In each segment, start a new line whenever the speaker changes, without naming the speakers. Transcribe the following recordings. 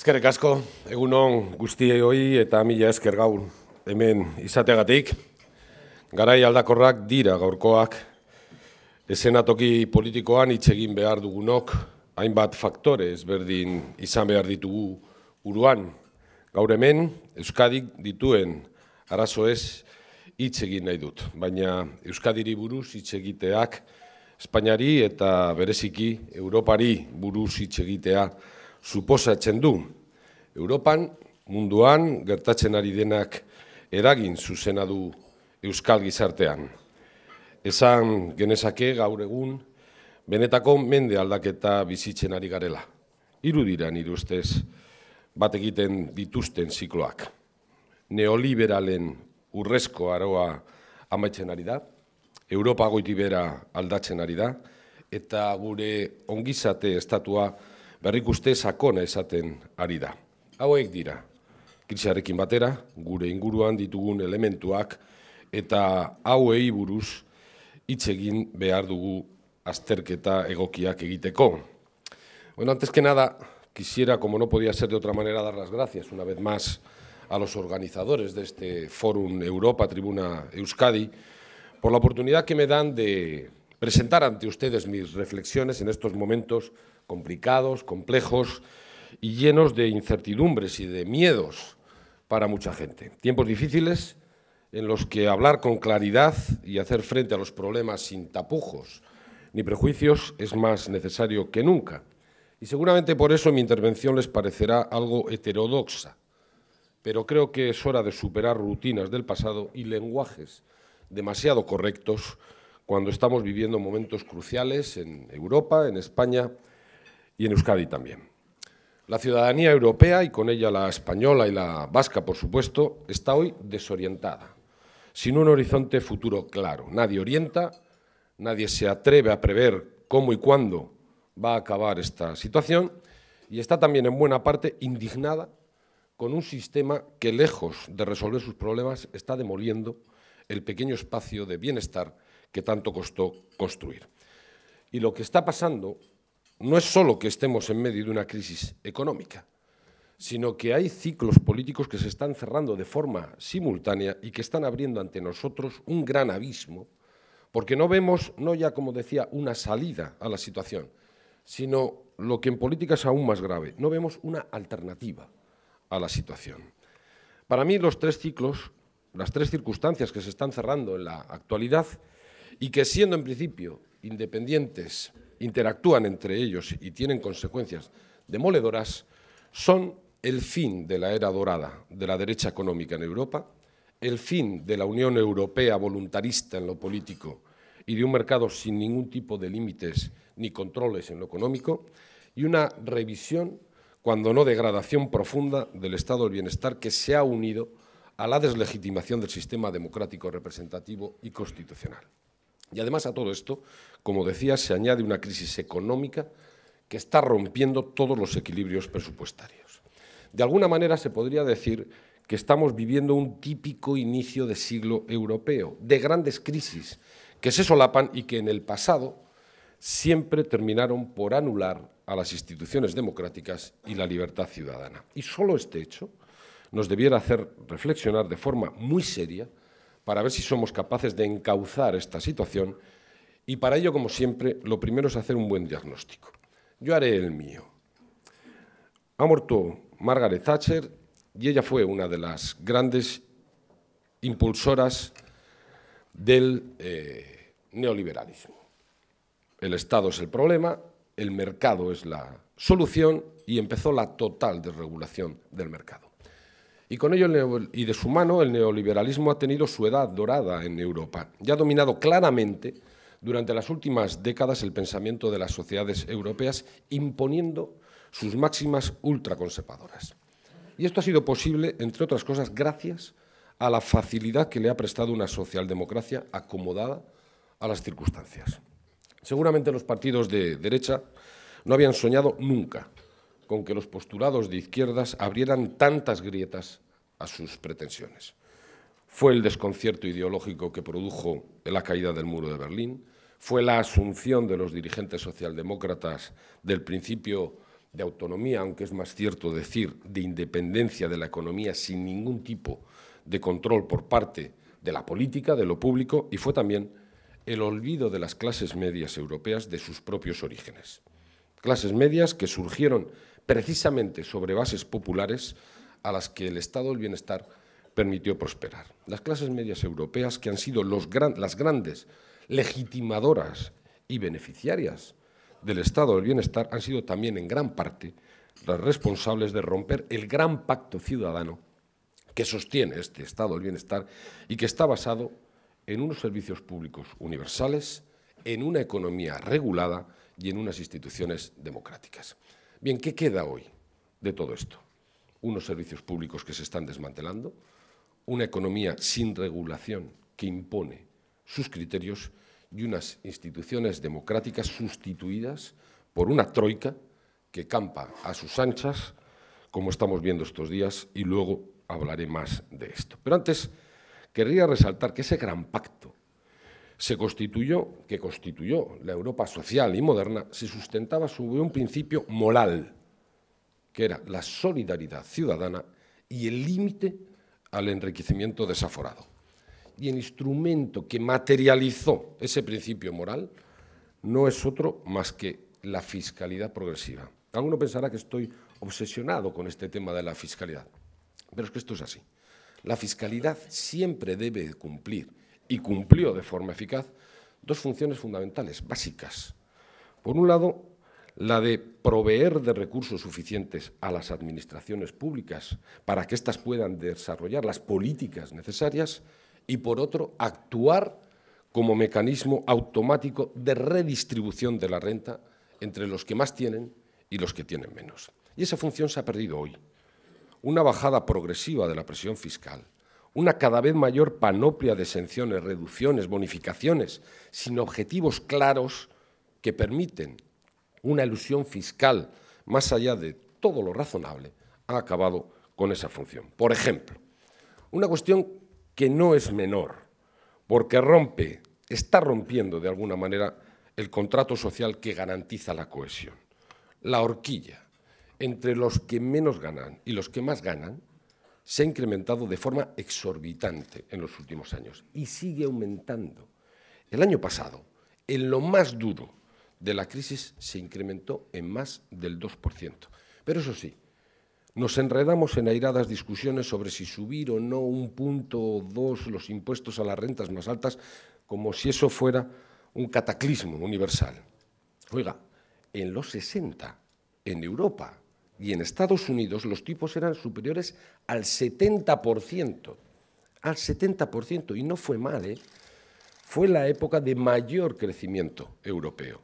Ezkerrek asko, egun egunon guztiei hoi eta mila esker gaur hemen izateagatik. Garai aldakorrak dira gaurkoak, esenatoki politikoan itxegin behar dugunok, hainbat faktore ezberdin izan behar ditugu uruan. Gaur hemen, Euskadik dituen arazo ez nahi dut, baina Euskadiri buruz itxegiteak, egiteak Espainiari eta bereziki Europari buruz hitz egitea suposatzen du. Europan, munduan, gertatzen ari denak eragin zuzena du Euskal gizartean. Esan genezake gaur egun, benetako mende aldaketa bizitzen ari garela. Iru dira nire ustez bat egiten dituzten zikloak. Neoliberalen urrezko aroa amaitzen ari da, Europa goitibera aldatzen ari da, eta gure ongizate estatua berrik uste sakona esaten ari da. Hauek dira, krisiarekin batera, gure inguruan ditugun elementuak eta hauei buruz hitz egin behar dugu azterketa egokiak egiteko. Bueno, antes que nada, quisiera, como no podía ser de otra manera, dar las gracias una vez más a los organizadores de este Fórum Europa Tribuna Euskadi por la oportunidad que me dan de presentar ante ustedes mis reflexiones en estos momentos complicados, complejos y llenos de incertidumbres y de miedos para mucha gente. Tiempos difíciles en los que hablar con claridad y hacer frente a los problemas sin tapujos ni prejuicios es más necesario que nunca. Y seguramente por eso mi intervención les parecerá algo heterodoxa, pero creo que es hora de superar rutinas del pasado y lenguajes demasiado correctos cuando estamos viviendo momentos cruciales en Europa, en España y en Euskadi también. La ciudadanía europea, y con ella la española y la vasca, por supuesto, está hoy desorientada, sin un horizonte futuro claro. Nadie orienta, nadie se atreve a prever cómo y cuándo va a acabar esta situación y está también en buena parte indignada con un sistema que lejos de resolver sus problemas está demoliendo el pequeño espacio de bienestar que tanto costó construir. Y lo que está pasando no es solo que estemos en medio de una crisis económica, sino que hay ciclos políticos que se están cerrando de forma simultánea y que están abriendo ante nosotros un gran abismo, porque no vemos, no ya como decía, una salida a la situación, sino lo que en política es aún más grave, no vemos una alternativa a la situación. Para mí los tres ciclos, las tres circunstancias que se están cerrando en la actualidad y que siendo en principio independientes interactúan entre ellos y tienen consecuencias demoledoras, son el fin de la era dorada de la derecha económica en Europa, el fin de la Unión Europea voluntarista en lo político y de un mercado sin ningún tipo de límites ni controles en lo económico, y una revisión, cuando no degradación profunda, del estado del bienestar que se ha unido a la deslegitimación del sistema democrático representativo y constitucional. Y además a todo esto, como decía, se añade una crisis económica que está rompiendo todos los equilibrios presupuestarios. De alguna manera se podría decir que estamos viviendo un típico inicio de siglo europeo, de grandes crisis que se solapan y que en el pasado siempre terminaron por anular a las instituciones democráticas y la libertad ciudadana. Y solo este hecho nos debiera hacer reflexionar de forma muy seria para ver si somos capaces de encauzar esta situación y para ello, como siempre, lo primero es hacer un buen diagnóstico. Yo haré el mío. Ha muerto Margaret Thatcher y ella fue una de las grandes impulsoras del eh, neoliberalismo. El Estado es el problema, el mercado es la solución y empezó la total desregulación del mercado. Y con ello y de su mano el neoliberalismo ha tenido su edad dorada en Europa y ha dominado claramente durante las últimas décadas el pensamiento de las sociedades europeas imponiendo sus máximas ultraconservadoras. Y esto ha sido posible, entre otras cosas, gracias a la facilidad que le ha prestado una socialdemocracia acomodada a las circunstancias. Seguramente los partidos de derecha no habían soñado nunca con que los postulados de izquierdas abrieran tantas grietas a sus pretensiones. Fue el desconcierto ideológico que produjo la caída del muro de Berlín, fue la asunción de los dirigentes socialdemócratas del principio de autonomía, aunque es más cierto decir de independencia de la economía sin ningún tipo de control por parte de la política, de lo público, y fue también el olvido de las clases medias europeas de sus propios orígenes. Clases medias que surgieron precisamente sobre bases populares a las que el Estado del Bienestar permitió prosperar. Las clases medias europeas, que han sido las grandes legitimadoras y beneficiarias del Estado del Bienestar, han sido también en gran parte las responsables de romper el gran pacto ciudadano que sostiene este Estado del Bienestar y que está basado en unos servicios públicos universales, en una economía regulada y en unas instituciones democráticas. Bien, ¿qué queda hoy de todo esto? Unos servicios públicos que se están desmantelando, una economía sin regulación que impone sus criterios y unas instituciones democráticas sustituidas por una troika que campa a sus anchas, como estamos viendo estos días, y luego hablaré más de esto. Pero antes, querría resaltar que ese gran pacto se constituyó, que constituyó la Europa social y moderna, se sustentaba sobre un principio moral, que era la solidaridad ciudadana y el límite al enriquecimiento desaforado. Y el instrumento que materializó ese principio moral no es otro más que la fiscalidad progresiva. Alguno pensará que estoy obsesionado con este tema de la fiscalidad, pero es que esto es así. La fiscalidad siempre debe cumplir y cumplió de forma eficaz dos funciones fundamentales, básicas. Por un lado, la de proveer de recursos suficientes a las administraciones públicas para que éstas puedan desarrollar las políticas necesarias y, por otro, actuar como mecanismo automático de redistribución de la renta entre los que más tienen y los que tienen menos. Y esa función se ha perdido hoy. Una bajada progresiva de la presión fiscal, una cada vez mayor panoplia de exenciones, reducciones, bonificaciones, sin objetivos claros que permiten una ilusión fiscal más allá de todo lo razonable, ha acabado con esa función. Por ejemplo, una cuestión que no es menor, porque rompe, está rompiendo de alguna manera el contrato social que garantiza la cohesión. La horquilla entre los que menos ganan y los que más ganan se ha incrementado de forma exorbitante en los últimos años y sigue aumentando. El año pasado, en lo más duro de la crisis, se incrementó en más del 2%. Pero eso sí, nos enredamos en airadas discusiones sobre si subir o no un punto o dos los impuestos a las rentas más altas, como si eso fuera un cataclismo universal. Oiga, en los 60, en Europa, y en Estados Unidos los tipos eran superiores al 70%, al 70%, y no fue mal, ¿eh? fue la época de mayor crecimiento europeo.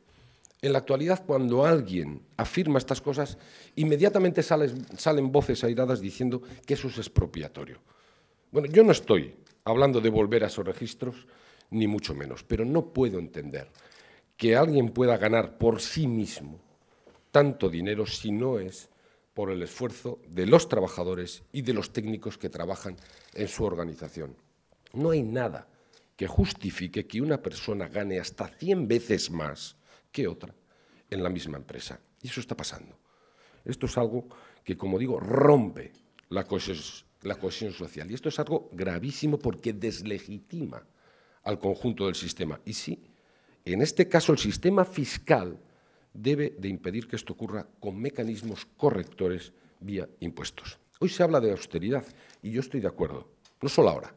En la actualidad, cuando alguien afirma estas cosas, inmediatamente salen voces airadas diciendo que eso es expropiatorio. Bueno, yo no estoy hablando de volver a esos registros, ni mucho menos, pero no puedo entender que alguien pueda ganar por sí mismo tanto dinero si no es por el esfuerzo de los trabajadores y de los técnicos que trabajan en su organización. No hay nada que justifique que una persona gane hasta 100 veces más que otra en la misma empresa. Y eso está pasando. Esto es algo que, como digo, rompe la cohesión, la cohesión social. Y esto es algo gravísimo porque deslegitima al conjunto del sistema. Y sí, en este caso el sistema fiscal debe de impedir que esto ocurra con mecanismos correctores vía impuestos. Hoy se habla de austeridad y yo estoy de acuerdo, no solo ahora.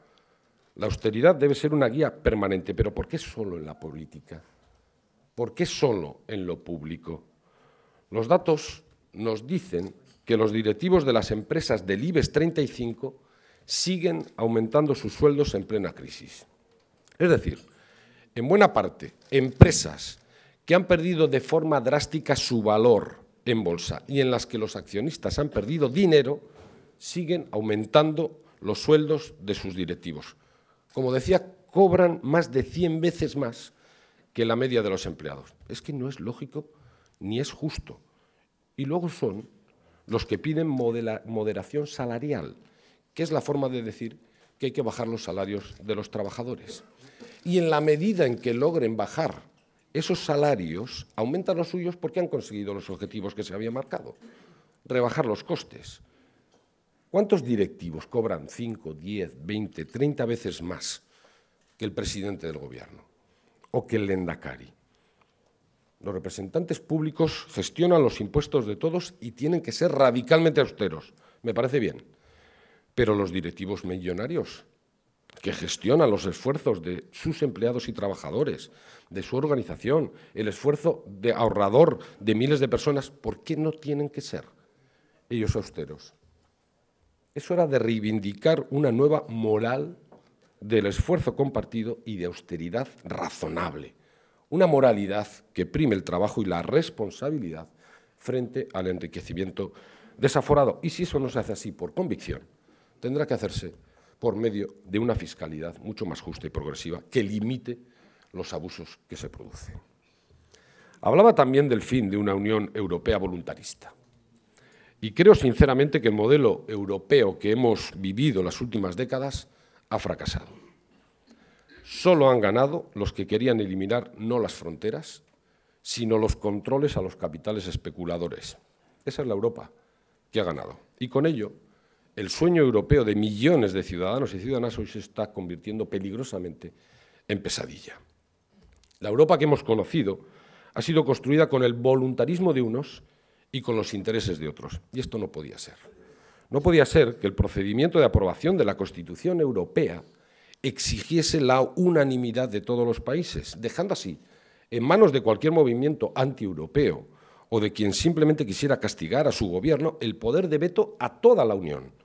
La austeridad debe ser una guía permanente, pero ¿por qué solo en la política? ¿Por qué solo en lo público? Los datos nos dicen que los directivos de las empresas del IBEX 35 siguen aumentando sus sueldos en plena crisis. Es decir, en buena parte, empresas que han perdido de forma drástica su valor en bolsa y en las que los accionistas han perdido dinero, siguen aumentando los sueldos de sus directivos. Como decía, cobran más de 100 veces más que la media de los empleados. Es que no es lógico ni es justo. Y luego son los que piden moderación salarial, que es la forma de decir que hay que bajar los salarios de los trabajadores. Y en la medida en que logren bajar esos salarios aumentan los suyos porque han conseguido los objetivos que se había marcado, rebajar los costes. ¿Cuántos directivos cobran 5, 10, 20, 30 veces más que el presidente del gobierno o que el Lendacari? Los representantes públicos gestionan los impuestos de todos y tienen que ser radicalmente austeros. Me parece bien. Pero los directivos millonarios que gestiona los esfuerzos de sus empleados y trabajadores, de su organización, el esfuerzo de ahorrador de miles de personas, ¿por qué no tienen que ser ellos austeros? Es hora de reivindicar una nueva moral del esfuerzo compartido y de austeridad razonable, una moralidad que prime el trabajo y la responsabilidad frente al enriquecimiento desaforado. Y si eso no se hace así por convicción, tendrá que hacerse por medio de una fiscalidad mucho más justa y progresiva que limite los abusos que se producen. Hablaba también del fin de una Unión Europea voluntarista. Y creo sinceramente que el modelo europeo que hemos vivido las últimas décadas ha fracasado. Solo han ganado los que querían eliminar no las fronteras, sino los controles a los capitales especuladores. Esa es la Europa que ha ganado. Y con ello el sueño europeo de millones de ciudadanos y ciudadanas hoy se está convirtiendo peligrosamente en pesadilla. La Europa que hemos conocido ha sido construida con el voluntarismo de unos y con los intereses de otros. Y esto no podía ser. No podía ser que el procedimiento de aprobación de la Constitución Europea exigiese la unanimidad de todos los países, dejando así en manos de cualquier movimiento antieuropeo o de quien simplemente quisiera castigar a su gobierno el poder de veto a toda la Unión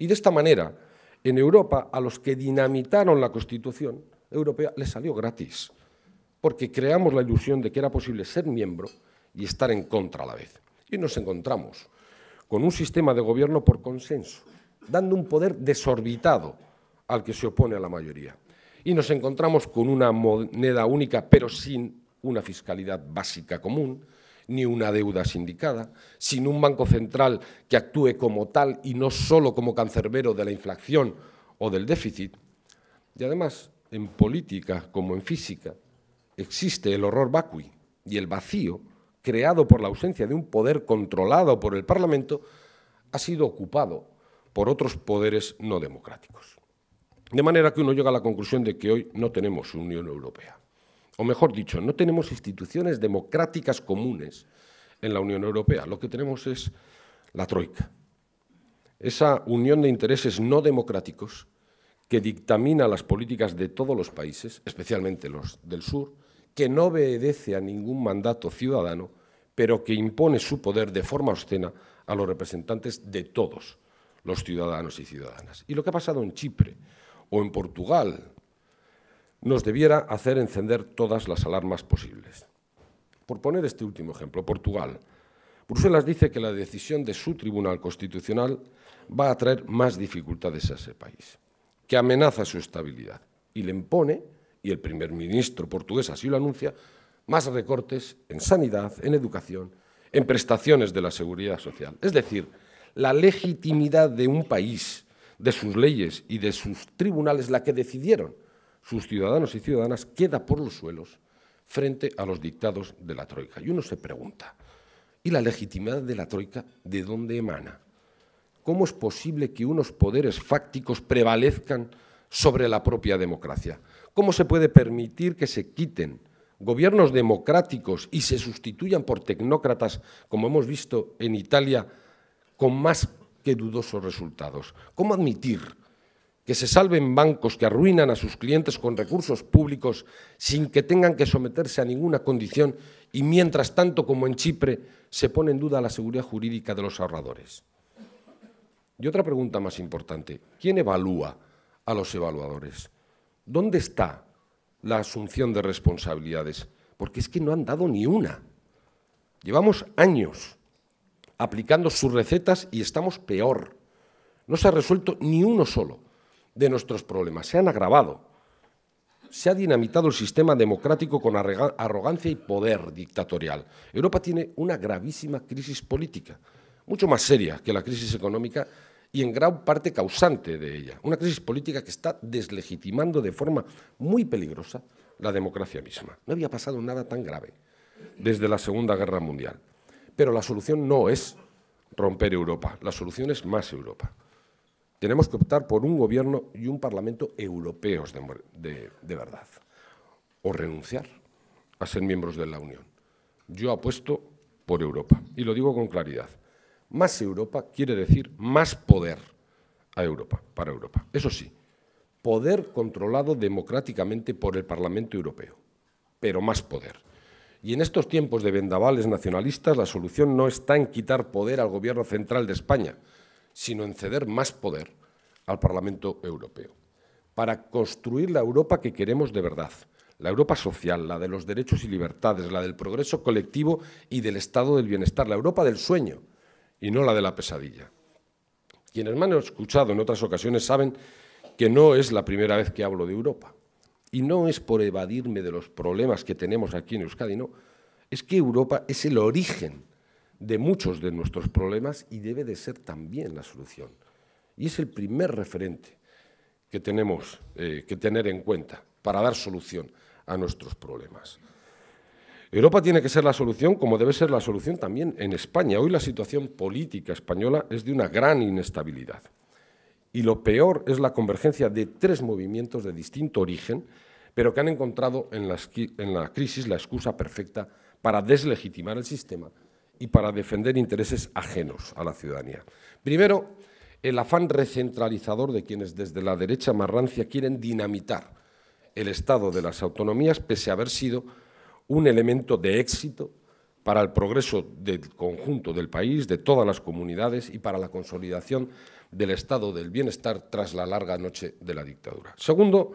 y de esta manera, en Europa, a los que dinamitaron la Constitución europea les salió gratis, porque creamos la ilusión de que era posible ser miembro y estar en contra a la vez. Y nos encontramos con un sistema de gobierno por consenso, dando un poder desorbitado al que se opone a la mayoría. Y nos encontramos con una moneda única, pero sin una fiscalidad básica común, ni una deuda sindicada, sin un banco central que actúe como tal y no solo como cancerbero de la inflación o del déficit. Y además, en política como en física, existe el horror vacui y el vacío creado por la ausencia de un poder controlado por el Parlamento ha sido ocupado por otros poderes no democráticos. De manera que uno llega a la conclusión de que hoy no tenemos unión europea o mejor dicho, no tenemos instituciones democráticas comunes en la Unión Europea. Lo que tenemos es la Troika, esa unión de intereses no democráticos que dictamina las políticas de todos los países, especialmente los del sur, que no obedece a ningún mandato ciudadano, pero que impone su poder de forma obscena a los representantes de todos los ciudadanos y ciudadanas. Y lo que ha pasado en Chipre o en Portugal nos debiera hacer encender todas las alarmas posibles. Por poner este último ejemplo, Portugal. Bruselas dice que la decisión de su Tribunal Constitucional va a traer más dificultades a ese país, que amenaza su estabilidad y le impone, y el primer ministro portugués así lo anuncia, más recortes en sanidad, en educación, en prestaciones de la seguridad social. Es decir, la legitimidad de un país, de sus leyes y de sus tribunales, la que decidieron sus ciudadanos y ciudadanas queda por los suelos frente a los dictados de la Troika. Y uno se pregunta, ¿y la legitimidad de la Troika de dónde emana? ¿Cómo es posible que unos poderes fácticos prevalezcan sobre la propia democracia? ¿Cómo se puede permitir que se quiten gobiernos democráticos y se sustituyan por tecnócratas, como hemos visto en Italia, con más que dudosos resultados? ¿Cómo admitir que se salven bancos que arruinan a sus clientes con recursos públicos sin que tengan que someterse a ninguna condición y mientras tanto, como en Chipre, se pone en duda la seguridad jurídica de los ahorradores. Y otra pregunta más importante, ¿quién evalúa a los evaluadores? ¿Dónde está la asunción de responsabilidades? Porque es que no han dado ni una. Llevamos años aplicando sus recetas y estamos peor. No se ha resuelto ni uno solo de nuestros problemas. Se han agravado. Se ha dinamitado el sistema democrático con arrogancia y poder dictatorial. Europa tiene una gravísima crisis política, mucho más seria que la crisis económica y en gran parte causante de ella. Una crisis política que está deslegitimando de forma muy peligrosa la democracia misma. No había pasado nada tan grave desde la Segunda Guerra Mundial. Pero la solución no es romper Europa, la solución es más Europa. Tenemos que optar por un gobierno y un parlamento europeos de, verdad. O renunciar a ser miembros de la Unión. Yo apuesto por Europa. Y lo digo con claridad. Más Europa quiere decir más poder a Europa, para Europa. Eso sí, poder controlado democráticamente por el Parlamento Europeo, pero más poder. Y en estos tiempos de vendavales nacionalistas, la solución no está en quitar poder al Gobierno Central de España, sino en ceder más poder al Parlamento Europeo, para construir la Europa que queremos de verdad, la Europa social, la de los derechos y libertades, la del progreso colectivo y del estado del bienestar, la Europa del sueño y no la de la pesadilla. Quienes me han escuchado en otras ocasiones saben que no es la primera vez que hablo de Europa. Y no es por evadirme de los problemas que tenemos aquí en Euskadi, no. Es que Europa es el origen de muchos de nuestros problemas y debe de ser también la solución. Y es el primer referente que tenemos eh, que tener en cuenta para dar solución a nuestros problemas. Europa tiene que ser la solución, como debe ser la solución también en España. Hoy la situación política española es de una gran inestabilidad. Y lo peor es la convergencia de tres movimientos de distinto origen, pero que han encontrado en la crisis la excusa perfecta para deslegitimar el sistema y para defender intereses ajenos a la ciudadanía. Primero, el afán recentralizador de quienes desde la derecha marrancia quieren dinamitar el estado de las autonomías pese a haber sido un elemento de éxito para el progreso del conjunto del país, de todas las comunidades y para la consolidación del estado del bienestar tras la larga noche de la dictadura. Segundo,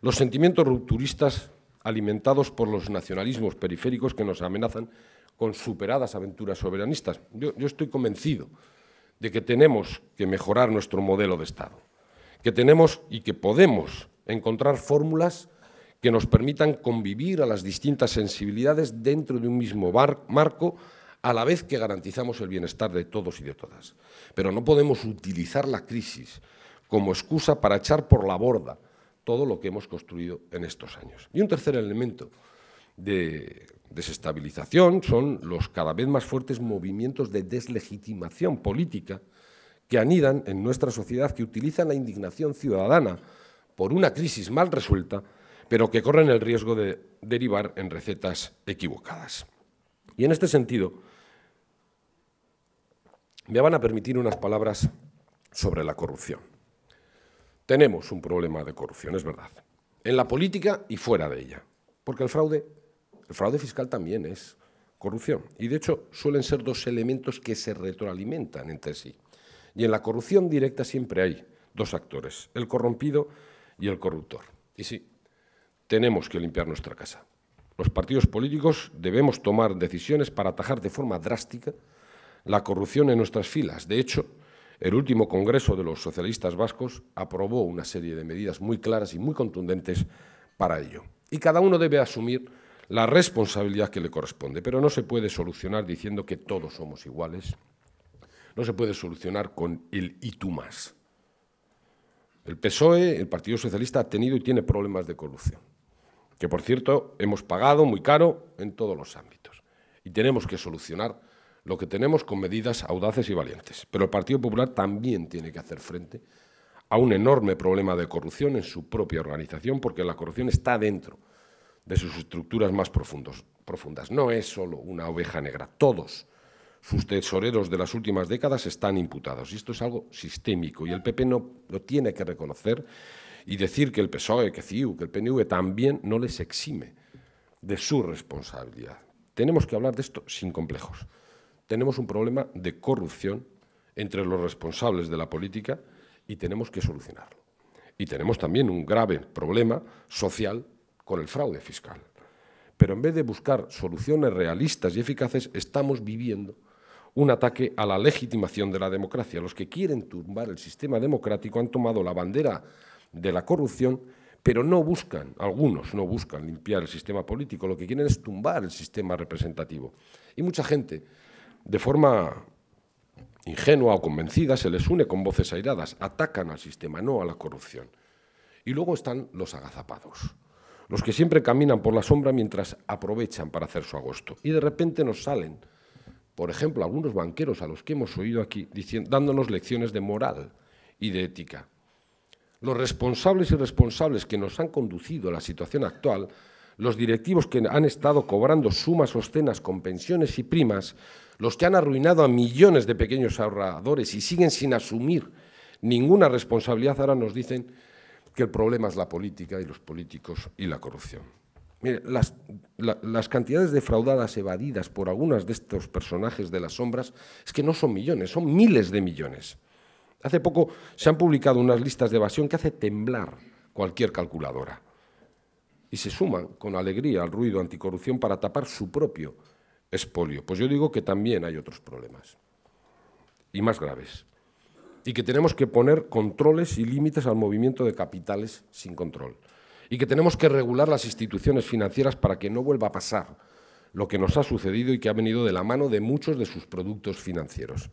los sentimientos rupturistas alimentados por los nacionalismos periféricos que nos amenazan con superadas aventuras soberanistas. Yo, estoy convencido de que tenemos que mejorar nuestro modelo de Estado, que tenemos y que podemos encontrar fórmulas que nos permitan convivir a las distintas sensibilidades dentro de un mismo marco, a la vez que garantizamos el bienestar de todos y de todas. Pero no podemos utilizar la crisis como excusa para echar por la borda todo lo que hemos construido en estos años. Y un tercer elemento de desestabilización son los cada vez más fuertes movimientos de deslegitimación política que anidan en nuestra sociedad, que utilizan la indignación ciudadana por una crisis mal resuelta, pero que corren el riesgo de derivar en recetas equivocadas. Y en este sentido, me van a permitir unas palabras sobre la corrupción. Tenemos un problema de corrupción, es verdad, en la política y fuera de ella, porque el fraude el fraude fiscal también es corrupción. Y de hecho suelen ser dos elementos que se retroalimentan entre sí. Y en la corrupción directa siempre hay dos actores, el corrompido y el corruptor. Y sí, tenemos que limpiar nuestra casa. Los partidos políticos debemos tomar decisiones para atajar de forma drástica la corrupción en nuestras filas. De hecho, el último Congreso de los Socialistas Vascos aprobó una serie de medidas muy claras y muy contundentes para ello. Y cada uno debe asumir la responsabilidad que le corresponde. Pero no se puede solucionar diciendo que todos somos iguales, no se puede solucionar con el y tú más. El PSOE, el Partido Socialista, ha tenido y tiene problemas de corrupción, que por cierto hemos pagado muy caro en todos los ámbitos. Y tenemos que solucionar lo que tenemos con medidas audaces y valientes. Pero el Partido Popular también tiene que hacer frente a un enorme problema de corrupción en su propia organización, porque la corrupción está dentro de sus estructuras más profundas. No es solo una oveja negra, todos sus tesoreros de las últimas décadas están imputados. Y esto es algo sistémico y el PP no lo tiene que reconocer y decir que el PSOE, que CIU, que el PNV también no les exime de su responsabilidad. Tenemos que hablar de esto sin complejos. Tenemos un problema de corrupción entre los responsables de la política y tenemos que solucionarlo. Y tenemos también un grave problema social con el fraude fiscal. Pero en vez de buscar soluciones realistas y eficaces, estamos viviendo un ataque a la legitimación de la democracia. Los que quieren tumbar el sistema democrático han tomado la bandera de la corrupción, pero no buscan, algunos no buscan limpiar el sistema político, lo que quieren es tumbar el sistema representativo. Y mucha gente, de forma ingenua o convencida, se les une con voces airadas, atacan al sistema, no a la corrupción. Y luego están los agazapados los que siempre caminan por la sombra mientras aprovechan para hacer su agosto. Y de repente nos salen, por ejemplo, algunos banqueros a los que hemos oído aquí dándonos lecciones de moral y de ética. Los responsables y responsables que nos han conducido a la situación actual, los directivos que han estado cobrando sumas obscenas con pensiones y primas, los que han arruinado a millones de pequeños ahorradores y siguen sin asumir ninguna responsabilidad, ahora nos dicen que el problema es la política y los políticos y la corrupción. Mire, las, las cantidades defraudadas, evadidas por algunas de estos personajes de las sombras, es que no son millones, son miles de millones. Hace poco se han publicado unas listas de evasión que hace temblar cualquier calculadora. Y se suman con alegría al ruido anticorrupción para tapar su propio espolio. Pues yo digo que también hay otros problemas, y más graves y que tenemos que poner controles y límites al movimiento de capitales sin control y que tenemos que regular las instituciones financieras para que no vuelva a pasar lo que nos ha sucedido y que ha venido de la mano de muchos de sus productos financieros.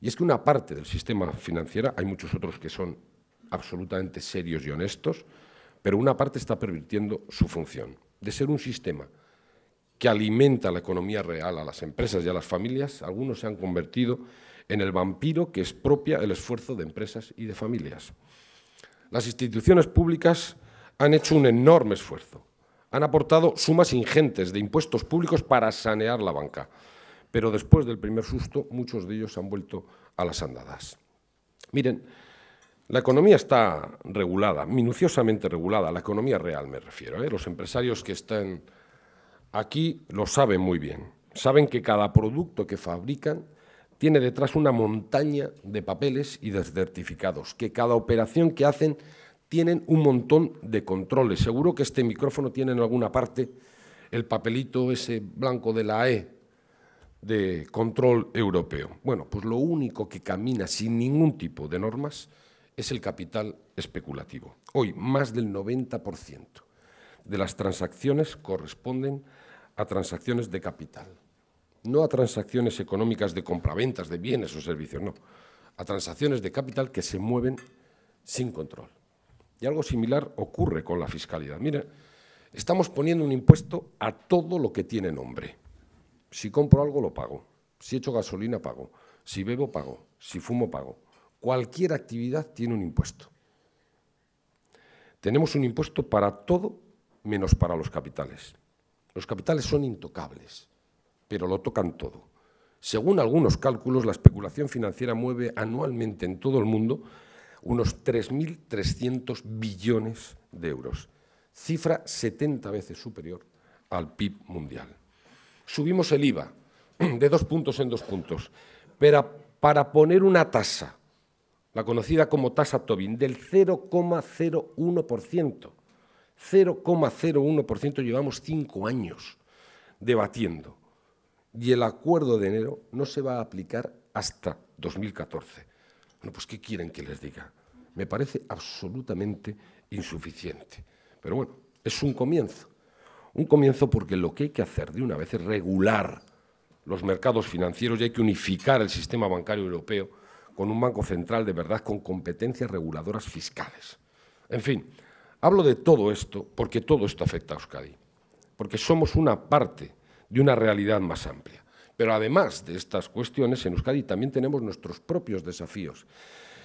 Y es que una parte del sistema financiero, hay muchos otros que son absolutamente serios y honestos, pero una parte está pervirtiendo su función de ser un sistema que alimenta la economía real a las empresas y a las familias, algunos se han convertido en el vampiro que es propia el esfuerzo de empresas y de familias. Las instituciones públicas han hecho un enorme esfuerzo, han aportado sumas ingentes de impuestos públicos para sanear la banca, pero después del primer susto muchos de ellos han vuelto a las andadas. Miren, la economía está regulada, minuciosamente regulada, la economía real me refiero. ¿eh? Los empresarios que están aquí lo saben muy bien. Saben que cada producto que fabrican tiene detrás una montaña de papeles y de certificados, que cada operación que hacen tienen un montón de controles. Seguro que este micrófono tiene en alguna parte el papelito ese blanco de la E de control europeo. Bueno, pues lo único que camina sin ningún tipo de normas es el capital especulativo. Hoy más del 90% de las transacciones corresponden a transacciones de capital no a transacciones económicas de compraventas de bienes o servicios, no, a transacciones de capital que se mueven sin control. Y algo similar ocurre con la fiscalidad. Mira, estamos poniendo un impuesto a todo lo que tiene nombre. Si compro algo, lo pago. Si echo gasolina, pago. Si bebo, pago. Si fumo, pago. Cualquier actividad tiene un impuesto. Tenemos un impuesto para todo menos para los capitales. Los capitales son intocables pero lo tocan todo. Según algunos cálculos, la especulación financiera mueve anualmente en todo el mundo unos 3.300 billones de euros, cifra 70 veces superior al PIB mundial. Subimos el IVA de dos puntos en dos puntos, pero para poner una tasa, la conocida como tasa Tobin, del 0,01%. 0,01% llevamos cinco años debatiendo y el acuerdo de enero no se va a aplicar hasta 2014. Bueno, pues ¿qué quieren que les diga? Me parece absolutamente insuficiente. Pero bueno, es un comienzo. Un comienzo porque lo que hay que hacer de una vez es regular los mercados financieros y hay que unificar el sistema bancario europeo con un banco central de verdad con competencias reguladoras fiscales. En fin, hablo de todo esto porque todo esto afecta a Euskadi, porque somos una parte de una realidad más amplia. Pero además de estas cuestiones, en Euskadi también tenemos nuestros propios desafíos.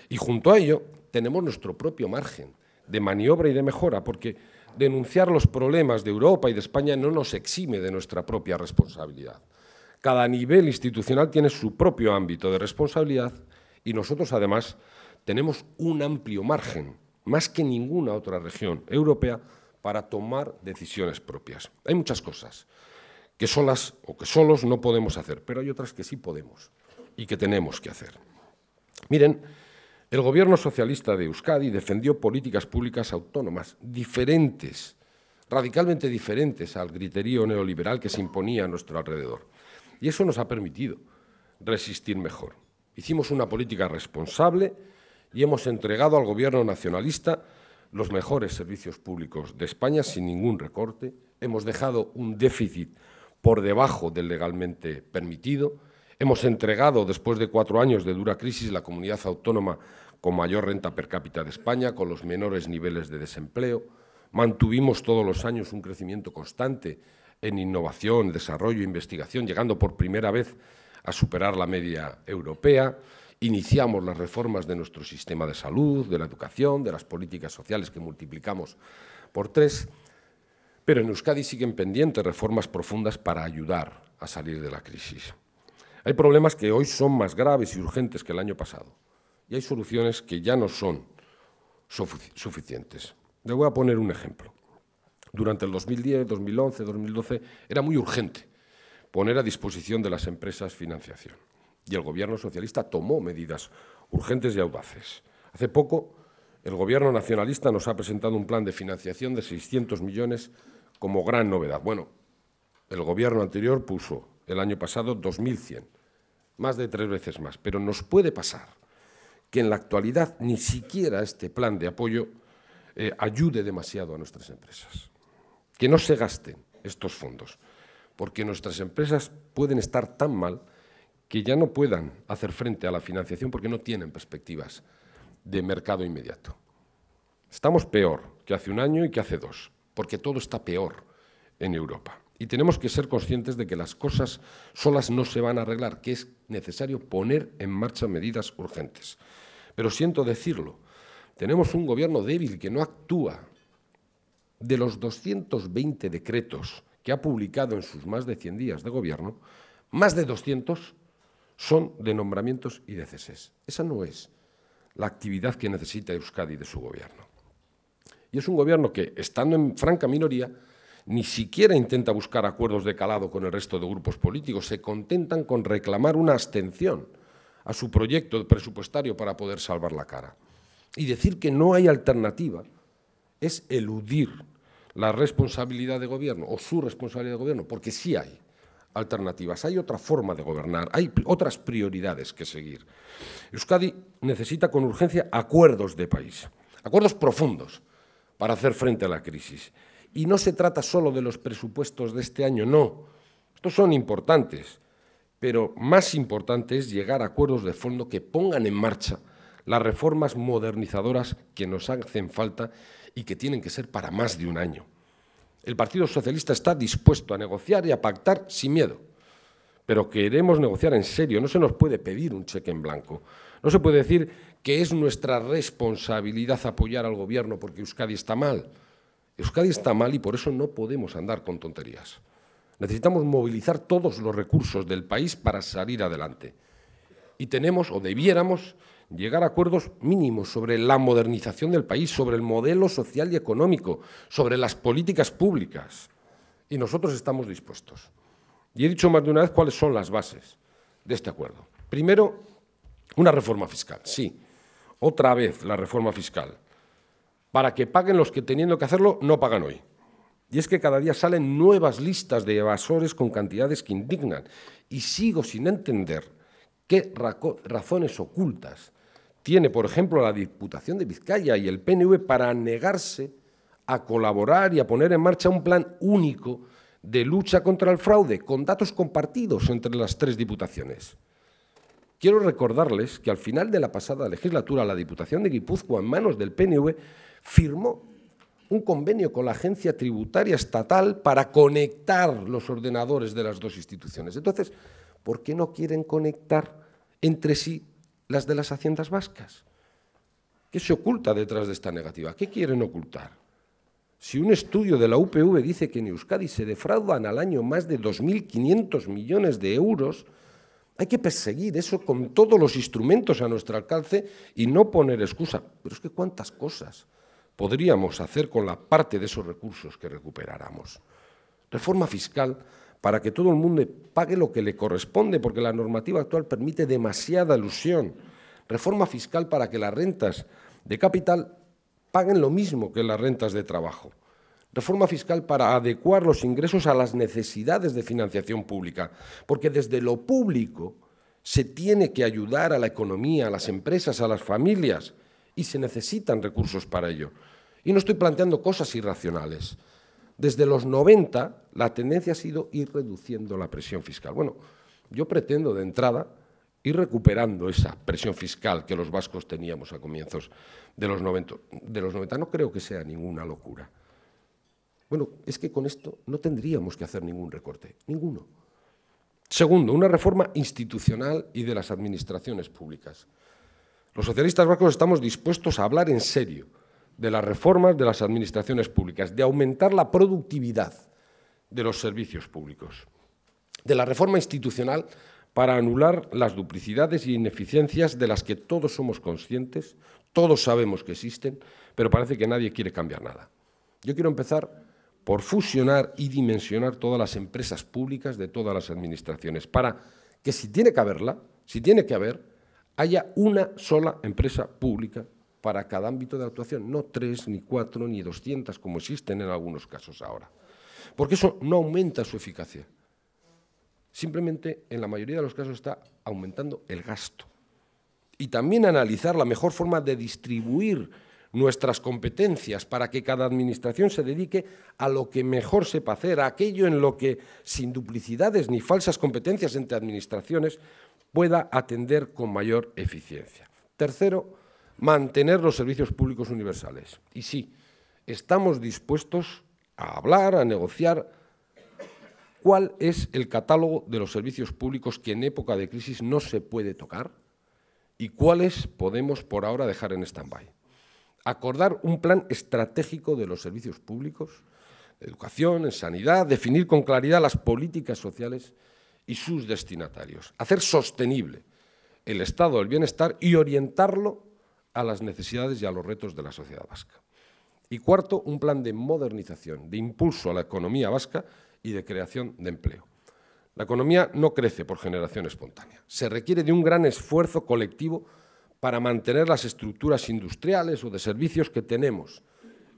Y junto a ello, tenemos nuestro propio margen de maniobra y de mejora, porque denunciar los problemas de Europa y de España no nos exime de nuestra propia responsabilidad. Cada nivel institucional tiene su propio ámbito de responsabilidad y nosotros además tenemos un amplio margen, más que ninguna otra región europea, para tomar decisiones propias. Hay muchas cosas que solas o que solos no podemos hacer, pero hay otras que sí podemos y que tenemos que hacer. Miren, el gobierno socialista de Euskadi defendió políticas públicas autónomas diferentes, radicalmente diferentes al criterio neoliberal que se imponía a nuestro alrededor. Y eso nos ha permitido resistir mejor. Hicimos una política responsable y hemos entregado al gobierno nacionalista los mejores servicios públicos de España sin ningún recorte. Hemos dejado un déficit por debajo del legalmente permitido. Hemos entregado, después de cuatro años de dura crisis, la comunidad autónoma con mayor renta per cápita de España, con los menores niveles de desempleo. Mantuvimos todos los años un crecimiento constante en innovación, desarrollo e investigación, llegando por primera vez a superar la media europea. Iniciamos las reformas de nuestro sistema de salud, de la educación, de las políticas sociales que multiplicamos por tres. Pero en Euskadi siguen pendientes reformas profundas para ayudar a salir de la crisis. Hay problemas que hoy son más graves y urgentes que el año pasado. Y hay soluciones que ya no son suficientes. Le voy a poner un ejemplo. Durante el 2010, 2011, 2012 era muy urgente poner a disposición de las empresas financiación. Y el gobierno socialista tomó medidas urgentes y audaces. Hace poco el Gobierno nacionalista nos ha presentado un plan de financiación de 600 millones como gran novedad. Bueno, el Gobierno anterior puso el año pasado 2.100, más de tres veces más, pero nos puede pasar que en la actualidad ni siquiera este plan de apoyo eh, ayude demasiado a nuestras empresas, que no se gasten estos fondos, porque nuestras empresas pueden estar tan mal que ya no puedan hacer frente a la financiación porque no tienen perspectivas de mercado inmediato. Estamos peor que hace un año y que hace dos, porque todo está peor en Europa. Y tenemos que ser conscientes de que las cosas solas no se van a arreglar, que es necesario poner en marcha medidas urgentes. Pero siento decirlo, tenemos un gobierno débil que no actúa. De los 220 decretos que ha publicado en sus más de 100 días de gobierno, más de 200 son de nombramientos y de ceses. Esa no es la actividad que necesita Euskadi de su gobierno. Y es un gobierno que, estando en franca minoría, ni siquiera intenta buscar acuerdos de calado con el resto de grupos políticos, se contentan con reclamar una abstención a su proyecto presupuestario para poder salvar la cara. Y decir que no hay alternativa es eludir la responsabilidad de gobierno o su responsabilidad de gobierno, porque sí hay alternativas, hay otra forma de gobernar, hay otras prioridades que seguir. Euskadi necesita con urgencia acuerdos de país, acuerdos profundos para hacer frente a la crisis. Y no se trata solo de los presupuestos de este año, no. Estos son importantes, pero más importante es llegar a acuerdos de fondo que pongan en marcha las reformas modernizadoras que nos hacen falta y que tienen que ser para más de un año. El Partido Socialista está dispuesto a negociar y a pactar sin miedo, pero queremos negociar en serio, no se nos puede pedir un cheque en blanco. No se puede decir que es nuestra responsabilidad apoyar al gobierno porque Euskadi está mal. Euskadi está mal y por eso no podemos andar con tonterías. Necesitamos movilizar todos los recursos del país para salir adelante. Y tenemos o debiéramos llegar a acuerdos mínimos sobre la modernización del país, sobre el modelo social y económico, sobre las políticas públicas. Y nosotros estamos dispuestos. Y he dicho más de una vez cuáles son las bases de este acuerdo. Primero, una reforma fiscal, sí. Otra vez la reforma fiscal. Para que paguen los que teniendo que hacerlo no pagan hoy. Y es que cada día salen nuevas listas de evasores con cantidades que indignan. Y sigo sin entender qué razones ocultas tiene, por ejemplo, la Diputación de Vizcaya y el PNV para negarse a colaborar y a poner en marcha un plan único de lucha contra el fraude, con datos compartidos entre las tres diputaciones. Quiero recordarles que al final de la pasada legislatura la Diputación de Guipúzcoa, en manos del PNV, firmó un convenio con la Agencia Tributaria Estatal para conectar los ordenadores de las dos instituciones. Entonces, ¿por qué no quieren conectar entre sí las de las haciendas vascas. ¿Qué se oculta detrás de esta negativa? ¿Qué quieren ocultar? Si un estudio de la UPV dice que en Euskadi se defraudan al año más de 2.500 millones de euros, hay que perseguir eso con todos los instrumentos a nuestro alcance y no poner excusa. Pero es que cuántas cosas podríamos hacer con la parte de esos recursos que recuperáramos. Reforma fiscal para que todo el mundo pague lo que le corresponde, porque la normativa actual permite demasiada ilusión. Reforma fiscal para que las rentas de capital paguen lo mismo que las rentas de trabajo. Reforma fiscal para adecuar los ingresos a las necesidades de financiación pública, porque desde lo público se tiene que ayudar a la economía, a las empresas, a las familias, y se necesitan recursos para ello. Y no estoy planteando cosas irracionales. Desde los 90 la tendencia ha sido ir reduciendo la presión fiscal. Bueno, yo pretendo de entrada ir recuperando esa presión fiscal que los vascos teníamos a comienzos de los 90. De los 90 no creo que sea ninguna locura. Bueno, es que con esto no tendríamos que hacer ningún recorte, ninguno. Segundo, una reforma institucional y de las administraciones públicas. Los socialistas vascos estamos dispuestos a hablar en serio de las reformas de las administraciones públicas, de aumentar la productividad de los servicios públicos, de la reforma institucional para anular las duplicidades e ineficiencias de las que todos somos conscientes, todos sabemos que existen, pero parece que nadie quiere cambiar nada. Yo quiero empezar por fusionar y dimensionar todas las empresas públicas de todas las administraciones, para que si tiene que haberla, si tiene que haber, haya una sola empresa pública para cada ámbito de actuación, no tres, ni cuatro, ni doscientas, como existen en algunos casos ahora. Porque eso no aumenta su eficacia. Simplemente, en la mayoría de los casos, está aumentando el gasto. Y también analizar la mejor forma de distribuir nuestras competencias para que cada administración se dedique a lo que mejor sepa hacer, a aquello en lo que, sin duplicidades ni falsas competencias entre administraciones, pueda atender con mayor eficiencia. Tercero, mantener los servicios públicos universales. Y sí, estamos dispuestos a hablar, a negociar cuál es el catálogo de los servicios públicos que en época de crisis no se puede tocar y cuáles podemos por ahora dejar en stand-by. Acordar un plan estratégico de los servicios públicos, educación, en sanidad, definir con claridad las políticas sociales y sus destinatarios, hacer sostenible el estado del bienestar y orientarlo a las necesidades y a los retos de la sociedad vasca. Y cuarto, un plan de modernización, de impulso a la economía vasca y de creación de empleo. La economía no crece por generación espontánea. Se requiere de un gran esfuerzo colectivo para mantener las estructuras industriales o de servicios que tenemos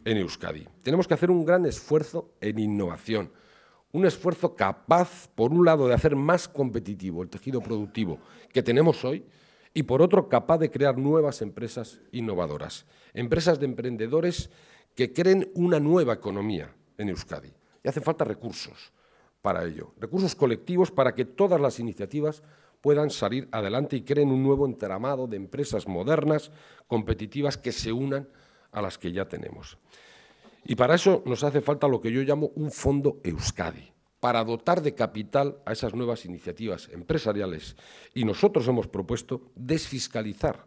en Euskadi. Tenemos que hacer un gran esfuerzo en innovación, un esfuerzo capaz, por un lado, de hacer más competitivo el tejido productivo que tenemos hoy, y por otro capaz de crear nuevas empresas innovadoras, empresas de emprendedores que creen una nueva economía en Euskadi. Y hace falta recursos para ello, recursos colectivos para que todas las iniciativas puedan salir adelante y creen un nuevo entramado de empresas modernas, competitivas, que se unan a las que ya tenemos. Y para eso nos hace falta lo que yo llamo un fondo Euskadi, para dotar de capital a esas nuevas iniciativas empresariales y nosotros hemos propuesto desfiscalizar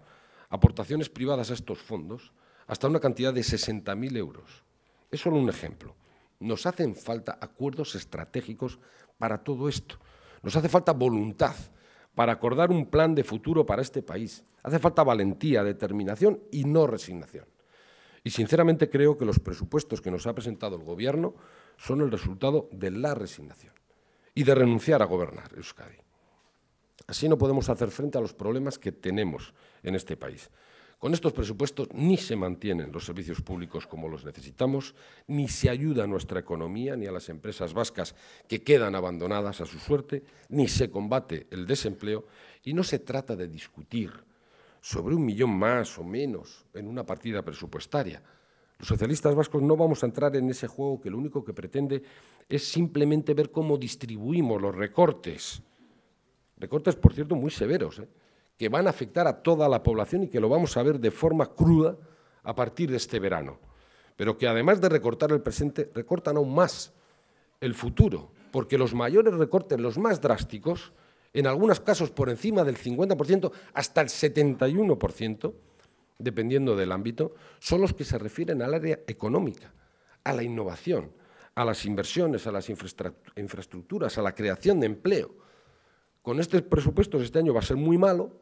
aportaciones privadas a estos fondos hasta una cantidad de 60.000 euros. Es solo un ejemplo. Nos hacen falta acuerdos estratégicos para todo esto. Nos hace falta voluntad para acordar un plan de futuro para este país. Hace falta valentía, determinación y no resignación. Y sinceramente creo que los presupuestos que nos ha presentado el Gobierno son el resultado de la resignación y de renunciar a gobernar Euskadi. Así no podemos hacer frente a los problemas que tenemos en este país. Con estos presupuestos ni se mantienen los servicios públicos como los necesitamos, ni se ayuda a nuestra economía ni a las empresas vascas que quedan abandonadas a su suerte, ni se combate el desempleo y no se trata de discutir sobre un millón más o menos en una partida presupuestaria. Los socialistas vascos no vamos a entrar en ese juego que lo único que pretende es simplemente ver cómo distribuimos los recortes. Recortes, por cierto, muy severos, ¿eh? que van a afectar a toda la población y que lo vamos a ver de forma cruda a partir de este verano. Pero que además de recortar el presente, recortan aún más el futuro, porque los mayores recortes, los más drásticos, en algunos casos por encima del 50%, hasta el 71%, dependiendo del ámbito, son los que se refieren al área económica, a la innovación, a las inversiones, a las infraestructuras, a la creación de empleo. Con estos presupuestos este año va a ser muy malo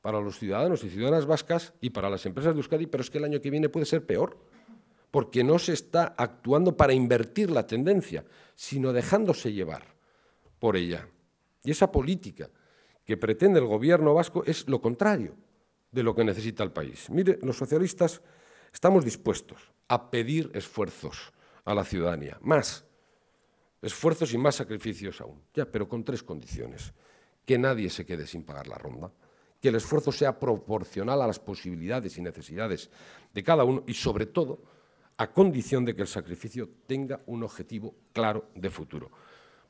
para los ciudadanos y ciudadanas vascas y para las empresas de Euskadi, pero es que el año que viene puede ser peor, porque no se está actuando para invertir la tendencia, sino dejándose llevar por ella. Y esa política que pretende el gobierno vasco es lo contrario de lo que necesita el país. Mire, los socialistas estamos dispuestos a pedir esfuerzos a la ciudadanía, más esfuerzos y más sacrificios aún, ya, pero con tres condiciones. Que nadie se quede sin pagar la ronda, que el esfuerzo sea proporcional a las posibilidades y necesidades de cada uno y, sobre todo, a condición de que el sacrificio tenga un objetivo claro de futuro.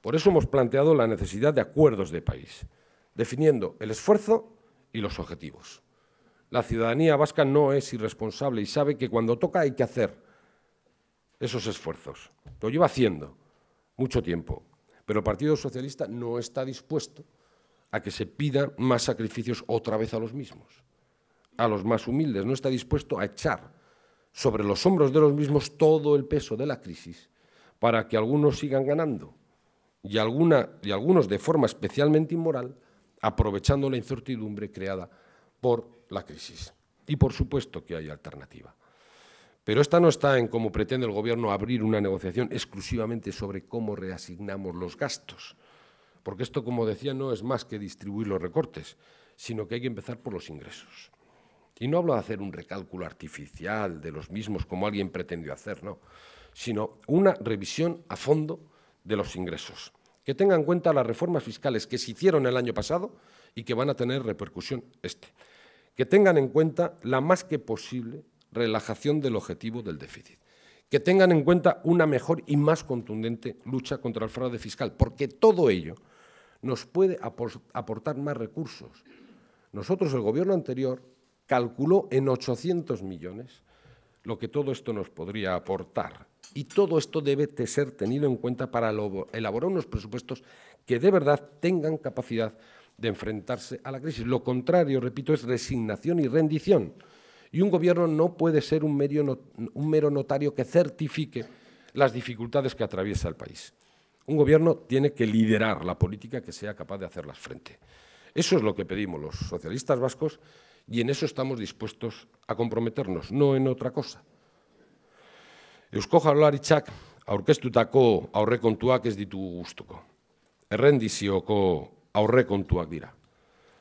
Por eso hemos planteado la necesidad de acuerdos de país, definiendo el esfuerzo y los objetivos. La ciudadanía vasca no es irresponsable y sabe que cuando toca hay que hacer esos esfuerzos. Lo lleva haciendo mucho tiempo, pero el Partido Socialista no está dispuesto a que se pidan más sacrificios otra vez a los mismos, a los más humildes. No está dispuesto a echar sobre los hombros de los mismos todo el peso de la crisis para que algunos sigan ganando y, alguna, algunos de forma especialmente inmoral, aprovechando la incertidumbre creada por la crisis. Y por supuesto que hay alternativa. Pero esta no está en cómo pretende el Gobierno abrir una negociación exclusivamente sobre cómo reasignamos los gastos. Porque esto, como decía, no es más que distribuir los recortes, sino que hay que empezar por los ingresos. Y no hablo de hacer un recálculo artificial de los mismos como alguien pretendió hacer, no, sino una revisión a fondo de los ingresos. Que tengan en cuenta las reformas fiscales que se hicieron el año pasado y que van a tener repercusión este. Que tengan en cuenta la más que posible relajación del objetivo del déficit. Que tengan en cuenta una mejor y más contundente lucha contra el fraude fiscal, porque todo ello nos puede aportar más recursos. Nosotros, el gobierno anterior, calculó en 800 millones lo que todo esto nos podría aportar. Y todo esto debe de ser tenido en cuenta para elaborar unos presupuestos que de verdad tengan capacidad de enfrentarse a la crisis. Lo contrario, repito, es resignación y rendición. Y un gobierno no puede ser un, un mero notario que certifique las dificultades que atraviesa el país. Un gobierno tiene que liderar la política que sea capaz de hacerlas frente. Eso es lo que pedimos los socialistas vascos y en eso estamos dispuestos a comprometernos, no en otra cosa. Eusko jaularitzak aurkeztutako aurrekontuak ez ditugu gustuko. Errendizioko aurrekontuak dira.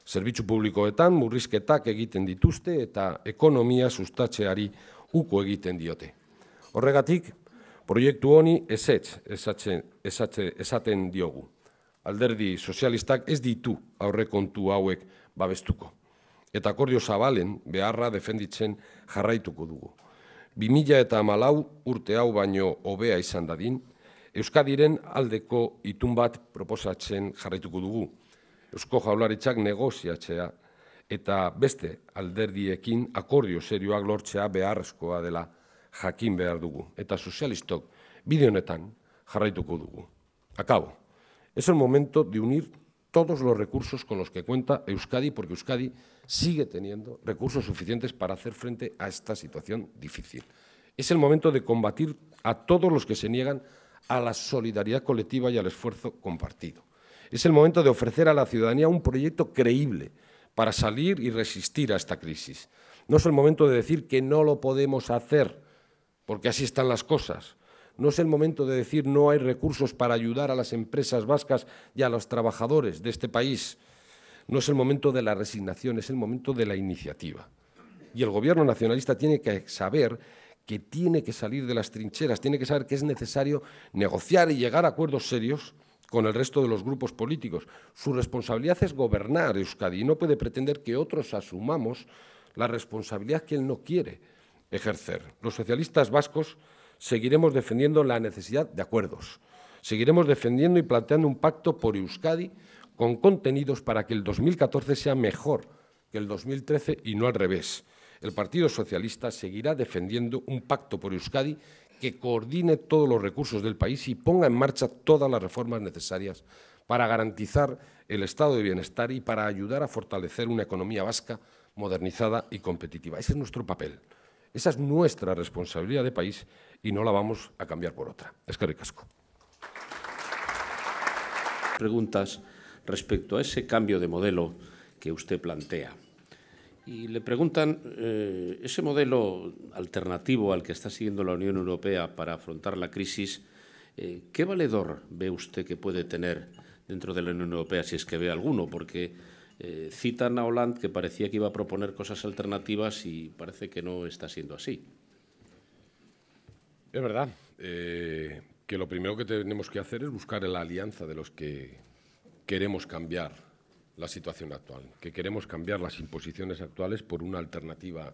Zerbitzu publikoetan murrizketak egiten dituzte eta ekonomia sustatzeari uko egiten diote. Horregatik, proiektu honi esetz esatzen, esatzen, esaten diogu. Alderdi sozialistak ez ditu aurrekontu hauek babestuko eta akordio zabalen beharra defenditzen jarraituko dugu. 2000 eta malau urte hau baino hobea izan dadin, Euskadiren aldeko itun bat proposatzen jarraituko dugu. Eusko jaularitzak negoziatzea eta beste alderdiekin akordio serioak lortzea beharrezkoa dela jakin behar dugu. Eta sozialistok bide honetan jarraituko dugu. Akabo, es el momento de unir todos los recursos con los que cuenta Euskadi, porque Euskadi sigue teniendo recursos suficientes para hacer frente a esta situación difícil. Es el momento de combatir a todos los que se niegan a la solidaridad colectiva y al esfuerzo compartido. Es el momento de ofrecer a la ciudadanía un proyecto creíble para salir y resistir a esta crisis. No es el momento de decir que no lo podemos hacer, porque así están las cosas, no es el momento de decir no hay recursos para ayudar a las empresas vascas y a los trabajadores de este país. No es el momento de la resignación, es el momento de la iniciativa. Y el gobierno nacionalista tiene que saber que tiene que salir de las trincheras, tiene que saber que es necesario negociar y llegar a acuerdos serios con el resto de los grupos políticos. Su responsabilidad es gobernar Euskadi y no puede pretender que otros asumamos la responsabilidad que él no quiere ejercer. Los socialistas vascos seguiremos defendiendo la necesidad de acuerdos. Seguiremos defendiendo y planteando un pacto por Euskadi con contenidos para que el 2014 sea mejor que el 2013 y no al revés. El Partido Socialista seguirá defendiendo un pacto por Euskadi que coordine todos los recursos del país y ponga en marcha todas las reformas necesarias para garantizar el estado de bienestar y para ayudar a fortalecer una economía vasca modernizada y competitiva. Ese es nuestro papel. Esa es nuestra responsabilidad de país y no la vamos a cambiar por otra. Es que recasco.
Preguntas respecto a ese cambio de modelo que usted plantea. Y le preguntan, eh, ese modelo alternativo al que está siguiendo la Unión Europea para afrontar la crisis, eh, ¿qué valedor ve usted que puede tener dentro de la Unión Europea, si es que ve alguno? Porque eh, citan a Hollande que parecía que iba a proponer cosas alternativas y parece que no está siendo así.
Es verdad, eh, que lo primero que tenemos que hacer es buscar la alianza de los que queremos cambiar la situación actual, que queremos cambiar las imposiciones actuales por una alternativa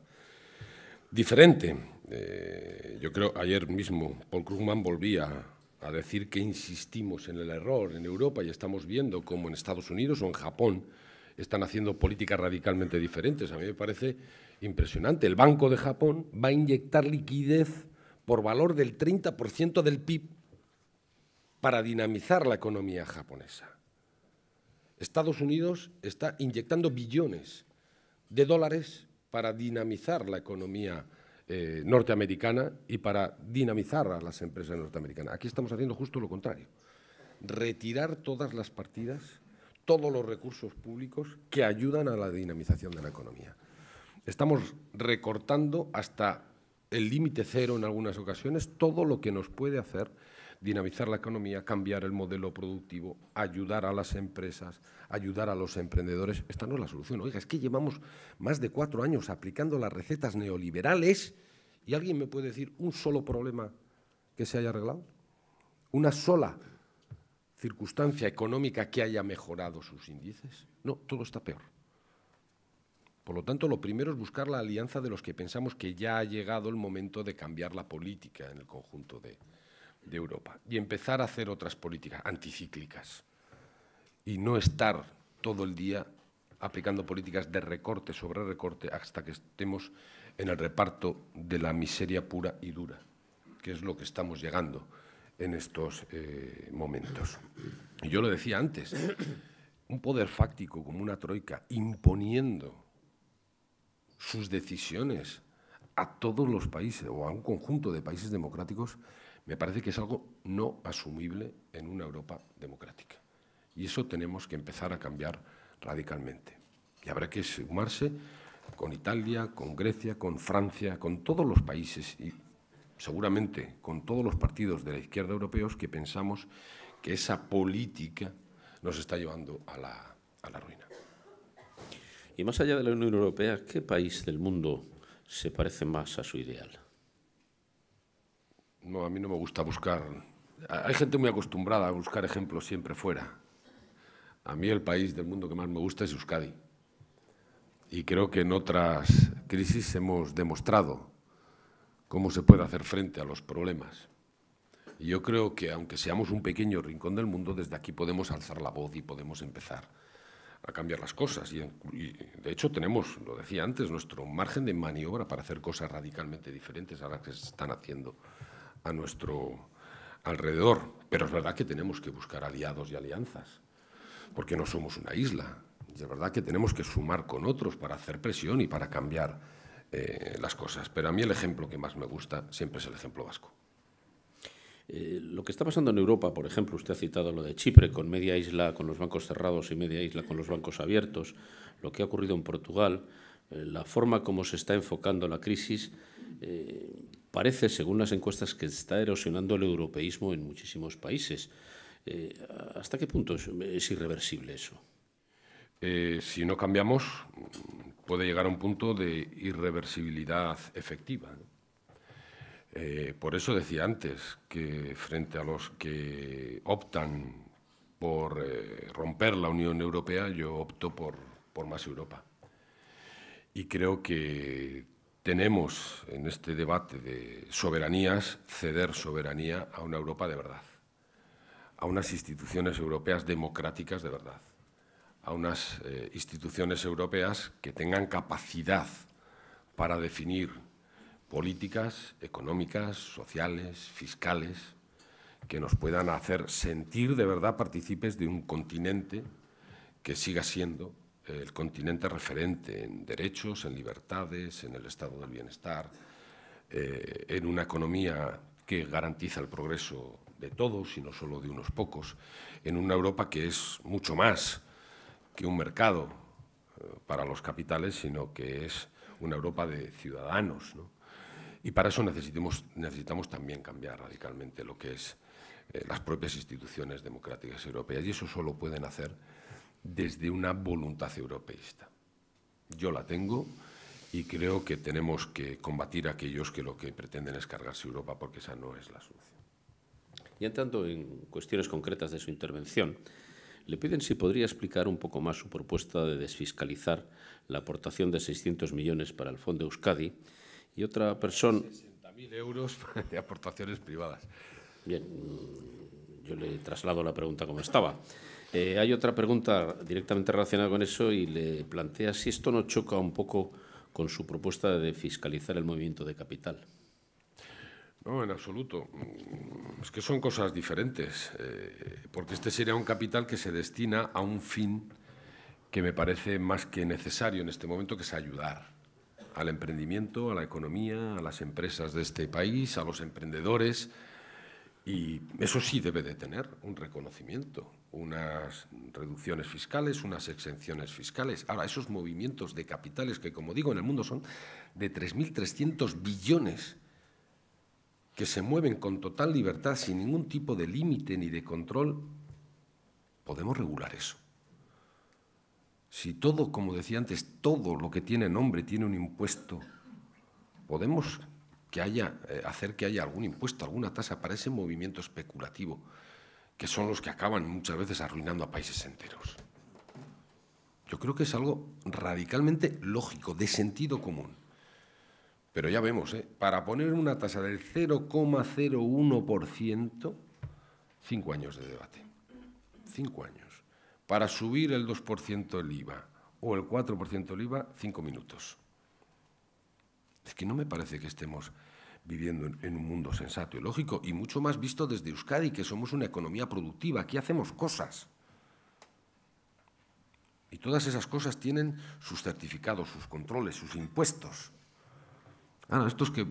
diferente. Eh, yo creo ayer mismo Paul Krugman volvía a decir que insistimos en el error en Europa y estamos viendo como en Estados Unidos o en Japón están haciendo políticas radicalmente diferentes. A mí me parece impresionante. El Banco de Japón va a inyectar liquidez por valor del 30% del PIB para dinamizar la economía japonesa. Estados Unidos está inyectando billones de dólares para dinamizar la economía eh, norteamericana y para dinamizar a las empresas norteamericanas. Aquí estamos haciendo justo lo contrario. Retirar todas las partidas todos los recursos públicos que ayudan a la dinamización de la economía. Estamos recortando hasta el límite cero en algunas ocasiones todo lo que nos puede hacer dinamizar la economía, cambiar el modelo productivo, ayudar a las empresas, ayudar a los emprendedores. Esta no es la solución. Oiga, es que llevamos más de cuatro años aplicando las recetas neoliberales y alguien me puede decir un solo problema que se haya arreglado, una sola circunstancia económica que haya mejorado sus índices. No, todo está peor. Por lo tanto, lo primero es buscar la alianza de los que pensamos que ya ha llegado el momento de cambiar la política en el conjunto de, Europa y empezar a hacer otras políticas anticíclicas y no estar todo el día aplicando políticas de recorte sobre recorte hasta que estemos en el reparto de la miseria pura y dura, que es lo que estamos llegando en estos eh, momentos. Y yo lo decía antes, un poder fáctico como una troika imponiendo sus decisiones a todos los países o a un conjunto de países democráticos, me parece que es algo no asumible en una Europa democrática. Y eso tenemos que empezar a cambiar radicalmente. Y habrá que sumarse con Italia, con Grecia, con Francia, con todos los países seguramente con todos los partidos de la izquierda europeos que pensamos que esa política nos está llevando a la, a la ruina.
Y más allá de la Unión Europea, ¿qué país del mundo se parece más a su ideal? No, a mí no me gusta buscar.
Hay gente muy acostumbrada a buscar ejemplos siempre fuera. A mí el país del mundo que más me gusta es Euskadi. Y creo que en otras crisis hemos demostrado cómo se puede hacer frente a los problemas. Y yo creo que aunque seamos un pequeño rincón del mundo, desde aquí podemos alzar la voz y podemos empezar a cambiar las cosas. Y, de hecho tenemos, lo decía antes, nuestro margen de maniobra para hacer cosas radicalmente diferentes a las que se están haciendo a nuestro alrededor. Pero es verdad que tenemos que buscar aliados y alianzas, porque no somos una isla. Es verdad que tenemos que sumar con otros para hacer presión y para cambiar eh,
las cosas. Pero a mí el ejemplo que más me gusta siempre es el ejemplo vasco. Eh, lo que está pasando en Europa, por ejemplo, usted ha citado lo de Chipre con media isla con los bancos cerrados y media isla con los bancos abiertos, lo que ha ocurrido en Portugal, eh, la forma como se está enfocando la crisis, parece, según las encuestas, que está erosionando el europeísmo en muchísimos países. ¿Hasta qué punto es irreversible eso? si no cambiamos, puede llegar a un punto de irreversibilidad
efectiva. Eh, por eso decía antes que frente a los que optan por eh, romper la Unión Europea, yo opto por, por más Europa. Y creo que tenemos en este debate de soberanías ceder soberanía a una Europa de verdad, a unas instituciones europeas democráticas de verdad a unas eh, instituciones europeas que tengan capacidad para definir políticas económicas, sociales, fiscales, que nos puedan hacer sentir de verdad partícipes de un continente que siga siendo eh, el continente referente en derechos, en libertades, en el estado del bienestar, eh, en una economía que garantiza el progreso de todos y no solo de unos pocos, en una Europa que es mucho más que un mercado eh, para los capitales, sino que es una Europa de ciudadanos. Y para eso necesitamos, también cambiar radicalmente lo que es eh, las propias instituciones democráticas europeas. Y eso solo pueden hacer desde una voluntad europeísta. Yo la tengo y creo que tenemos que combatir aquellos que lo que pretenden es cargarse Europa, porque esa no es la solución.
Y entrando en cuestiones concretas de su intervención, le piden si podría explicar un poco más su propuesta de desfiscalizar la aportación de 600 millones para el Fondo Euskadi y otra persona... 60.000 euros de aportaciones privadas. Bien, yo le traslado la pregunta como estaba. Eh, hay otra pregunta directamente relacionada con eso y le plantea si esto no choca un poco con su propuesta de fiscalizar el movimiento de capital.
No, en absoluto. Mm, es que son cosas diferentes, eh, porque este sería un capital que se destina a un fin que me parece más que necesario en este momento, que es ayudar al emprendimiento, a la economía, a las empresas de este país, a los emprendedores. Y eso sí debe de tener un reconocimiento, unas reducciones fiscales, unas exenciones fiscales. Ahora, esos movimientos de capitales que, como digo, en el mundo son de 3.300 billones que se mueven con total libertad, sin ningún tipo de límite ni de control, podemos regular eso. Si todo, como decía antes, todo lo que tiene nombre tiene un impuesto, podemos que haya, eh, hacer que haya algún impuesto, alguna tasa para ese movimiento especulativo, que son los que acaban muchas veces arruinando a países enteros. Yo creo que es algo radicalmente lógico, de sentido común. Pero ya vemos, ¿eh? para poner una tasa del 0,01%, cinco años de debate. Cinco años. Para subir el 2% el IVA o el 4% el IVA, cinco minutos. Es que no me parece que estemos viviendo en, un mundo sensato y lógico, y mucho más visto desde Euskadi, que somos una economía productiva, aquí hacemos cosas. Y todas esas cosas tienen sus certificados, sus controles, sus impuestos. Ah, estos que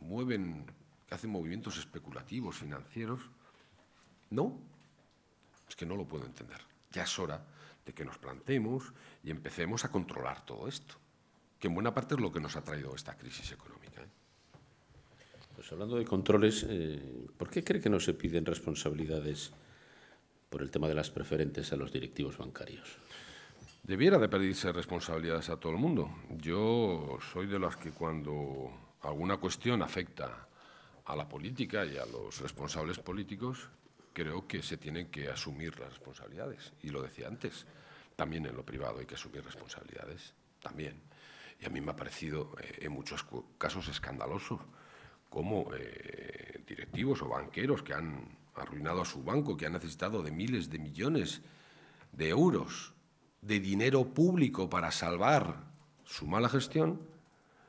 mueven, que hacen movimientos especulativos, financieros, no, es que no lo puedo entender. Ya es hora de que nos planteemos y empecemos a controlar todo esto, que en buena parte es lo que nos ha traído esta
crisis económica. ¿eh? Pues hablando de controles, eh, ¿por qué cree que no se piden responsabilidades por el tema de las preferentes a los directivos bancarios? Debiera de pedirse responsabilidades a todo el mundo. Yo soy de las que
cuando alguna cuestión afecta a la política y a los responsables políticos, creo que se tienen que asumir las responsabilidades. Y lo decía antes, también en lo privado hay que asumir responsabilidades, también. Y a mí me ha parecido eh, en muchos casos escandaloso como eh, directivos o banqueros que han arruinado a su banco, que han necesitado de miles de millones de euros de dinero público para salvar su mala gestión,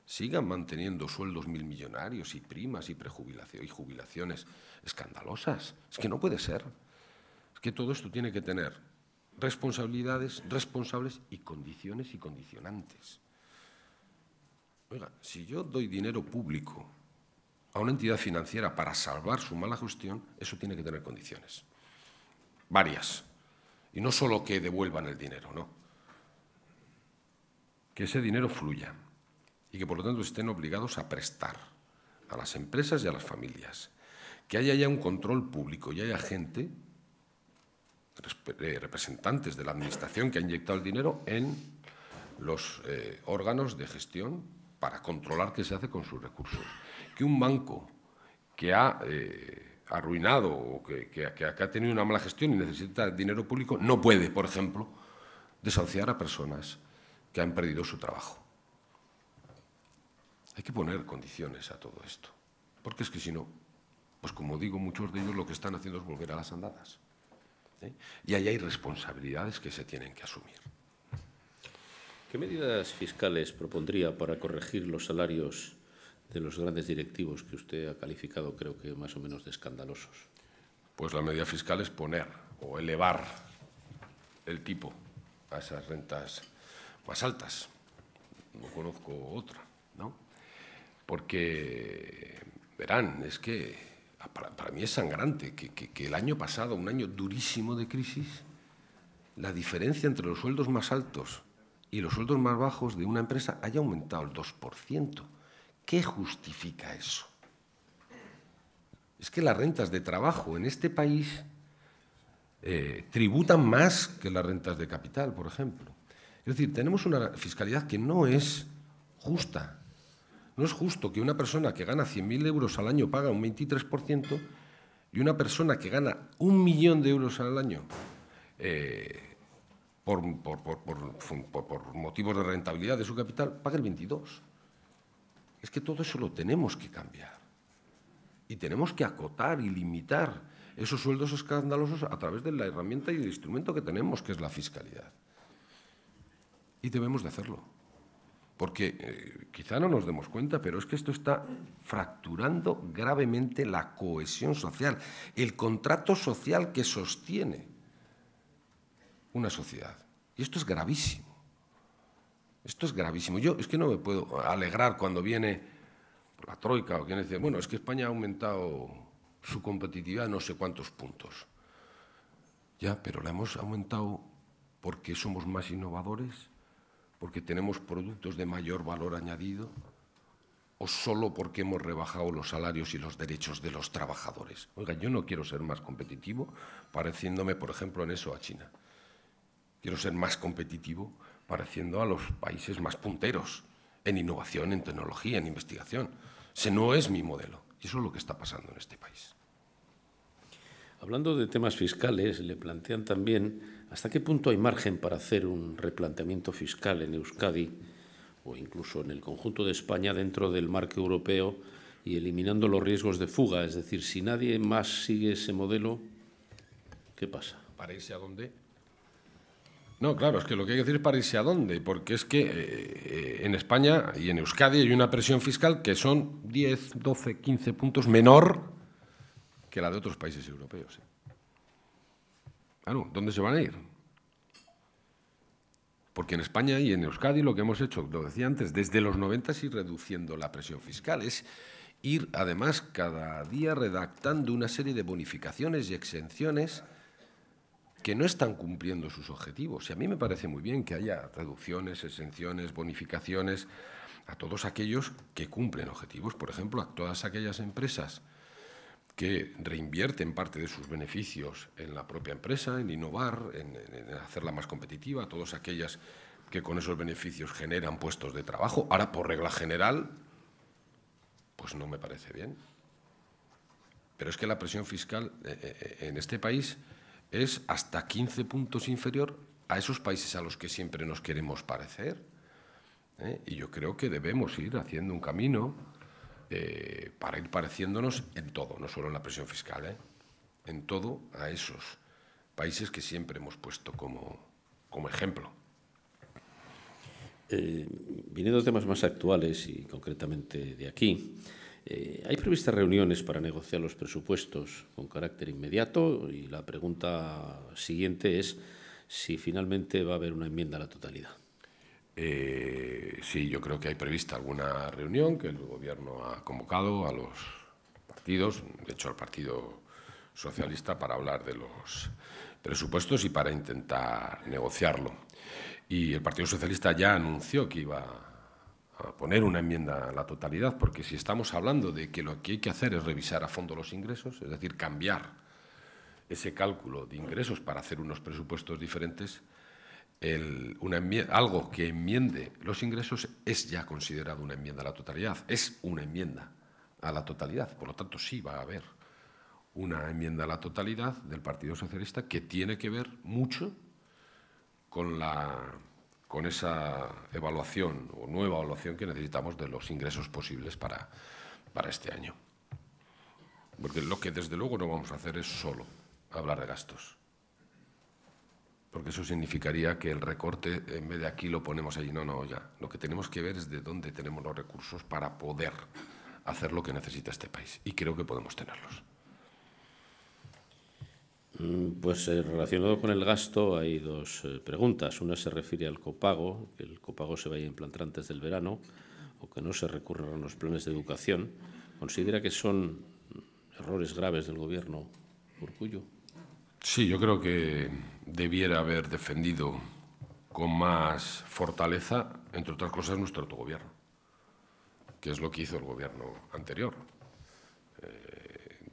sigan manteniendo sueldos mil millonarios y primas y, prejubilaciones y jubilaciones escandalosas. Es que no puede ser. Es que todo esto tiene que tener responsabilidades, responsables y condiciones y condicionantes. Oiga, si yo doy dinero público a una entidad financiera para salvar su mala gestión, eso tiene que tener condiciones. Varias. Y no solo que devuelvan el dinero, no. Que ese dinero fluya y que por lo tanto estén obligados a prestar a las empresas y a las familias. Que haya ya un control público y haya gente, eh, representantes de la Administración que ha inyectado el dinero en los eh, órganos de gestión para controlar qué se hace con sus recursos. Que un banco que ha... Eh, arruinado o que, que, ha tenido una mala gestión y necesita dinero público, no puede, por ejemplo, desahuciar a personas que han perdido su trabajo. Hay que poner condiciones a todo esto, porque es que si no, pues como digo, muchos de ellos lo que están haciendo es volver a las andadas. ¿eh? Y ahí hay responsabilidades que se tienen que asumir.
¿Qué medidas fiscales propondría para corregir los salarios de los grandes directivos que usted ha calificado, creo que más o menos de escandalosos? Pues la medida fiscal es poner o elevar el tipo
a esas rentas más altas. No conozco otra, ¿no? Porque, verán, es que ah, para, mí es sangrante que, que el año pasado, un año durísimo de crisis, la diferencia entre los sueldos más altos y los sueldos más bajos de una empresa haya aumentado el 2%. ¿Qué justifica eso? Es que las rentas de trabajo en este país eh, tributan más que las rentas de capital, por ejemplo. Es decir, tenemos una fiscalidad que no es justa. No es justo que una persona que gana 100.000 euros al año paga un 23% y una persona que gana un millón de euros al año eh, por, por motivos de rentabilidad de su capital pague el 22%. Es que todo eso lo tenemos que cambiar. Y tenemos que acotar y limitar esos sueldos escandalosos a través de la herramienta y el instrumento que tenemos, que es la fiscalidad. Y debemos de hacerlo. Porque eh, quizá no nos demos cuenta, pero es que esto está fracturando gravemente la cohesión social, el contrato social que sostiene una sociedad. Y esto es gravísimo. Esto es gravísimo. Yo es que no me puedo alegrar cuando viene la Troika o quien dice, bueno, es que España ha aumentado su competitividad no sé cuántos puntos. Ya, pero la hemos aumentado porque somos más innovadores, porque tenemos productos de mayor valor añadido o solo porque hemos rebajado los salarios y los derechos de los trabajadores. Oiga, yo no quiero ser más competitivo pareciéndome, por ejemplo, en eso a China. Quiero ser más competitivo pareciendo a los países más punteros en innovación, en tecnología, en
investigación. Ese no es mi modelo. Y eso es lo que está pasando en este país. Hablando de temas fiscales, le plantean también hasta qué punto hay margen para hacer un replanteamiento fiscal en Euskadi o incluso en el conjunto de España dentro del marco europeo y eliminando los riesgos de fuga. Es decir, si nadie más sigue ese modelo, ¿qué pasa?
¿Para irse a dónde? No, claro, es que lo que hay que decir es para irse a dónde, porque es que eh, eh, en España y en Euskadi hay una presión fiscal que son 10, 12, 15 puntos menor que la de otros países europeos. ¿eh? ¿dónde se van a ir? Porque en España y en Euskadi lo que hemos hecho, lo decía antes, desde los 90 es ir reduciendo la presión fiscal, es ir además cada día redactando una serie de bonificaciones y exenciones que no están cumpliendo sus objetivos. Y a mí me parece muy bien que haya reducciones, exenciones, bonificaciones a todos aquellos que cumplen objetivos. Por ejemplo, a todas aquellas empresas que reinvierten parte de sus beneficios en la propia empresa, en innovar, en, hacerla más competitiva, a todas aquellas que con esos beneficios generan puestos de trabajo. Ahora, por regla general, pues no me parece bien. Pero es que la presión fiscal eh, eh, en este país es hasta 15 puntos inferior a esos países a los que siempre nos queremos parecer. ¿eh? Y yo creo que debemos ir haciendo un camino eh, para ir pareciéndonos en todo, no solo en la presión fiscal, ¿eh? en todo a esos países que siempre hemos puesto como, como ejemplo.
Viene dos temas más actuales y concretamente de aquí, eh, ¿Hay previstas reuniones para negociar los presupuestos con carácter inmediato? Y la pregunta siguiente es si finalmente va a haber una enmienda a la totalidad. Eh, sí, yo creo que hay prevista alguna reunión que
el Gobierno ha convocado a los partidos, de hecho al Partido Socialista, para hablar de los presupuestos y para intentar negociarlo. Y el Partido Socialista ya anunció que iba a poner una enmienda a la totalidad, porque si estamos hablando de que lo que hay que hacer es revisar a fondo los ingresos, es decir, cambiar ese cálculo de ingresos para hacer unos presupuestos diferentes, algo que enmiende los ingresos es ya considerado una enmienda a la totalidad, es una enmienda a la totalidad. Por lo tanto, sí va a haber una enmienda a la totalidad del Partido Socialista que tiene que ver mucho con la con esa evaluación o nueva evaluación que necesitamos de los ingresos posibles para, para este año. Porque lo que desde luego no vamos a hacer es solo hablar de gastos. Porque eso significaría que el recorte, en vez de aquí lo ponemos allí. No, no, ya. Lo que tenemos que ver es de dónde tenemos los recursos para
poder hacer lo que necesita este país. Y creo que podemos tenerlos. Mm, pues eh, relacionado con el gasto hay dos eh, preguntas. Una se refiere al copago, que el copago se vaya a implantar antes del verano o que no se recurran a los planes de educación. ¿Considera que son errores graves del Gobierno Urcullo?
Sí, yo creo que debiera haber defendido con más fortaleza, entre otras cosas, nuestro autogobierno, que es lo que hizo el Gobierno anterior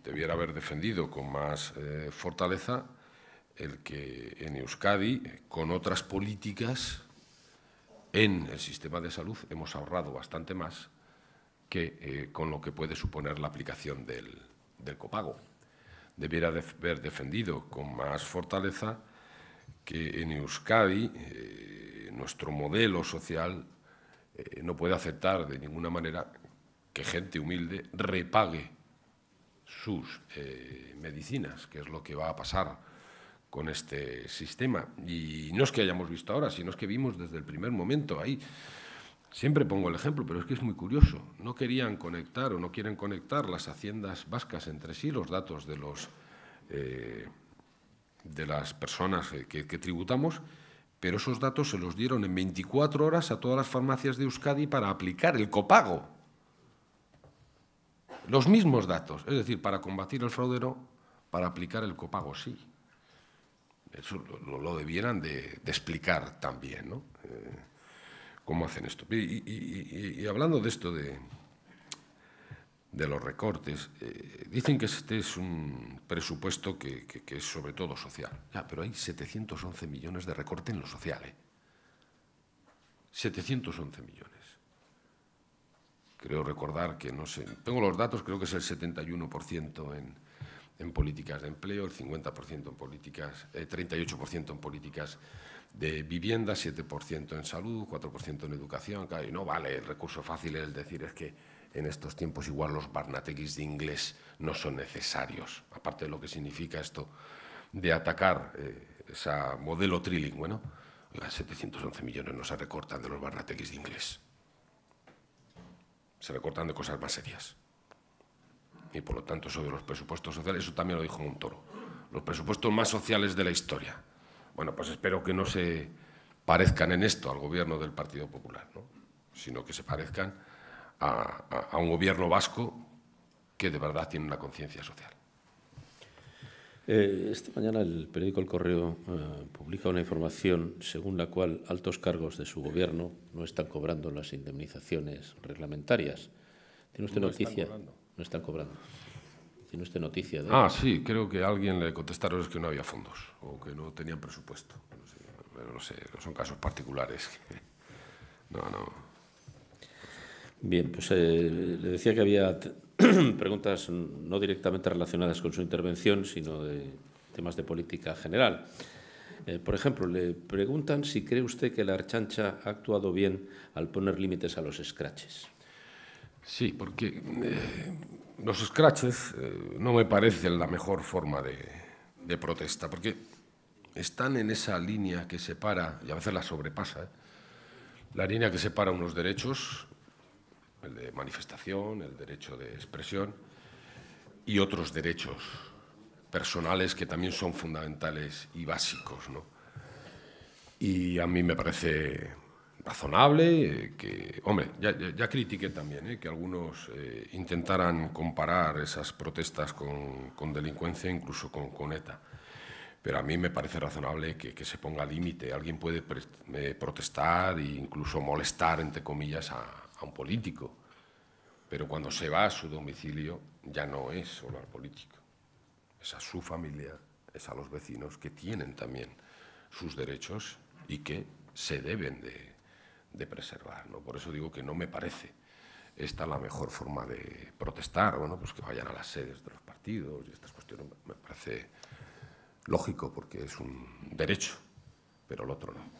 debiera haber defendido con más eh, fortaleza el que en Euskadi, con otras políticas, en el sistema de salud hemos ahorrado bastante más que eh, con lo que puede suponer la aplicación del, copago. Debiera haber defendido con más fortaleza que en Euskadi eh, nuestro modelo social no puede aceptar de ninguna manera que gente humilde repague sus eh, medicinas, que es lo que va a pasar con este sistema. Y no es que hayamos visto ahora, sino es que vimos desde el primer momento ahí. Siempre pongo el ejemplo, pero es que es muy curioso. No querían conectar o no quieren conectar las haciendas vascas entre sí, los datos de, los, eh, de las personas eh, que, que, tributamos, pero esos datos se los dieron en 24 horas a todas las farmacias de Euskadi para aplicar el copago. Los mismos datos. Es decir, para combatir el fraudero, para aplicar el copago sí. Eso lo, debieran de, explicar también, ¿no? Eh, cómo hacen esto. Y, hablando de esto de, los recortes, eh, dicen que este es un presupuesto que, es sobre todo social. Ya, pero hay 711 millones de recorte en lo social, ¿eh? 711 millones creo recordar que no sé, tengo los datos, creo que es el 71% en, políticas de empleo, el 50% en políticas, 38% eh, en políticas de vivienda, 7% en salud, 4% en educación, y no vale, el recurso fácil es decir, es que en estos tiempos igual los barnateguis de inglés no son necesarios, aparte de lo que significa esto de atacar eh, ese modelo trilingüe, ¿no? 711 millones no se recortan de los barnateguis de inglés se recortan de cosas más serias. Y por lo tanto, sobre los presupuestos sociales, eso también lo dijo un toro, los presupuestos más sociales de la historia. Bueno, pues espero que no se parezcan en esto al gobierno del Partido Popular, sino que se parezcan a un gobierno vasco que de verdad tiene una conciencia social.
Eh, esta mañana el periódico El Correo eh, publica una información según la cual altos cargos de su gobierno no están cobrando las indemnizaciones reglamentarias. ¿Tiene usted noticia? no están cobrando. ¿Tiene usted noticia de Ah, sí, creo que
alguien le contestaron que no había fondos o que no tenían presupuesto. No sé, no son casos
particulares. no, no. Bien, pues eh, le decía que había preguntas no directamente relacionadas con su intervención, sino de temas de política general. Eh, por ejemplo, le preguntan si cree usted que la Archancha ha actuado bien al poner límites a los scratches. Sí, porque eh, los scratches eh, no me parecen la mejor forma de,
de, protesta, porque están en esa línea que separa, y a veces la sobrepasa, la línea que separa unos derechos el de manifestación, el derecho de expresión y otros derechos personales que también son fundamentales y básicos. ¿no? Y a mí me parece razonable que, hombre, ya, ya critiqué también ¿eh? que algunos eh, intentaran comparar esas protestas con, con delincuencia, incluso con, con, ETA. Pero a mí me parece razonable que, que se ponga límite. Alguien puede eh, protestar e incluso molestar, entre comillas, a, a un político, pero cuando se va a su domicilio ya no es solo al político, es a su familia, es a los vecinos que tienen también sus derechos y que se deben de, preservar. Por eso digo que no me parece esta la mejor forma de protestar, bueno, pues que vayan a las sedes de los partidos y estas cuestiones me parece
lógico porque es un derecho, pero el otro no.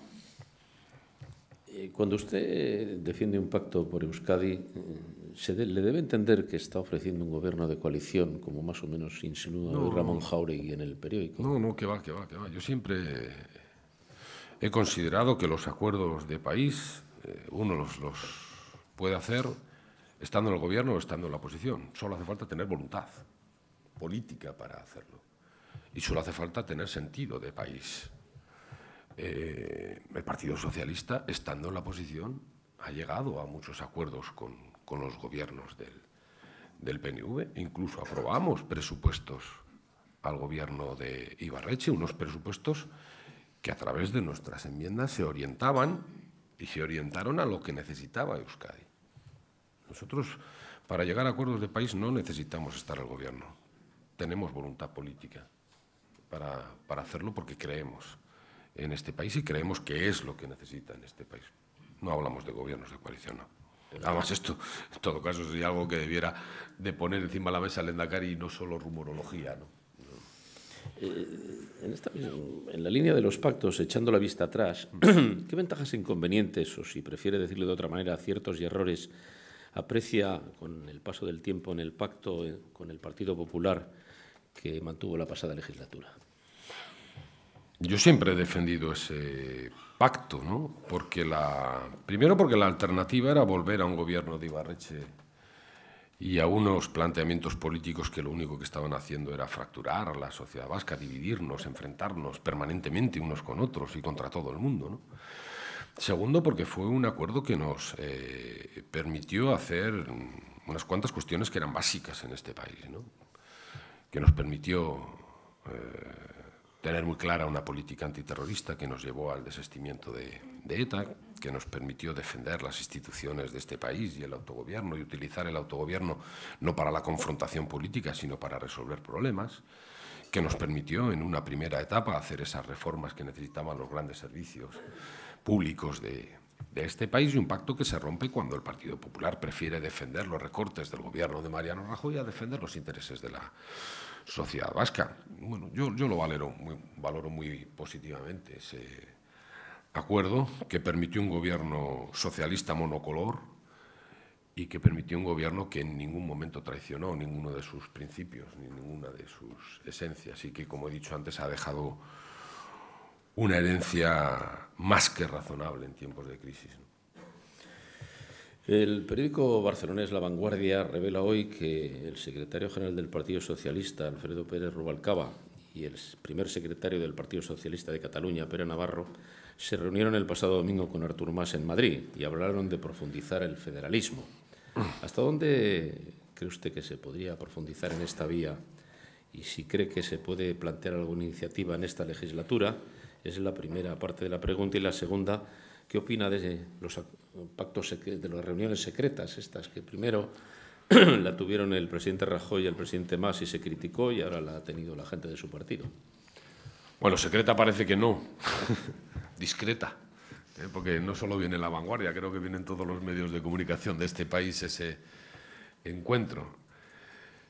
Eh, cuando usted eh, defiende un pacto por Euskadi, eh, se ¿le debe entender que está ofreciendo un gobierno de coalición, como más o menos insinúa Ramón Jauregui en
el periódico? No, no, que va, que va, que va. Yo siempre
he considerado que
los acuerdos de país uno los, los puede hacer estando en el gobierno o estando en la oposición. Solo hace falta tener voluntad política para hacerlo. Y solo hace falta tener sentido de país. Eh, el Partido Socialista, estando en la oposición, ha llegado a muchos acuerdos con, los gobiernos del, del, PNV. Incluso aprobamos presupuestos al gobierno de Ibarreche, unos presupuestos que a través de nuestras enmiendas se orientaban y se orientaron a lo que necesitaba Euskadi. Nosotros, para llegar a acuerdos de país, no necesitamos estar al gobierno. Tenemos voluntad política para hacerlo porque creemos en este país y creemos que es lo que necesita en este país. No hablamos de gobiernos de coalición, no. Además, esto, en todo caso, sería algo que debiera de poner encima de la mesa el Endacari y no solo rumorología,
eh, en, la línea de los pactos, echando la vista atrás, mm. ¿qué ventajas e inconvenientes, o si prefiere decirlo de otra manera, ...ciertos y errores, aprecia con el paso del tiempo en el pacto eh, con el Partido Popular que mantuvo la pasada legislatura?
Yo siempre he defendido ese pacto, ¿no? Porque la, primero porque la alternativa era volver a un gobierno de Ibarreche y a unos planteamientos políticos que lo único que estaban haciendo era fracturar la sociedad vasca, dividirnos, enfrentarnos permanentemente unos con otros y contra todo el mundo. ¿no? Segundo, porque fue un acuerdo que nos eh, permitió hacer unas cuantas cuestiones que eran básicas en este país, ¿no? que nos permitió... Eh, tener muy clara una política antiterrorista que nos llevó al desestimiento de, ETA, que nos permitió defender las instituciones de este país y el autogobierno y utilizar el autogobierno no para la confrontación política, sino para resolver problemas, que nos permitió en una primera etapa hacer esas reformas que necesitaban los grandes servicios públicos de este país y un pacto que se rompe cuando el Partido Popular prefiere defender los recortes del gobierno de Mariano Rajoy a defender los intereses de la sociedad vasca. Bueno, yo, lo valoro muy, valoro muy positivamente ese acuerdo que permitió un gobierno socialista monocolor y que permitió un gobierno que en ningún momento traicionó ninguno de sus principios ni ninguna de sus esencias y que, como he dicho antes, ha dejado una herencia más que razonable
en tiempos de crisis. El periódico barcelonés La Vanguardia revela hoy que el secretario general del Partido Socialista, Alfredo Pérez Rubalcaba, y el primer secretario del Partido Socialista de Cataluña, Pérez Navarro, se reunieron el pasado domingo con Artur Mas en Madrid y hablaron de profundizar el federalismo. ¿Hasta dónde cree usted que se podría profundizar en esta vía? Y si cree que se puede plantear alguna iniciativa en esta legislatura, es la primera parte de la pregunta y la segunda qué opina de los pactos de las reuniones secretas estas que primero la tuvieron el presidente Rajoy y el presidente Mas y se criticó y ahora la ha tenido la gente de su partido. Bueno, secreta parece que no, discreta,
¿eh? porque no solo viene la vanguardia, creo que vienen todos los medios de comunicación de este país ese encuentro.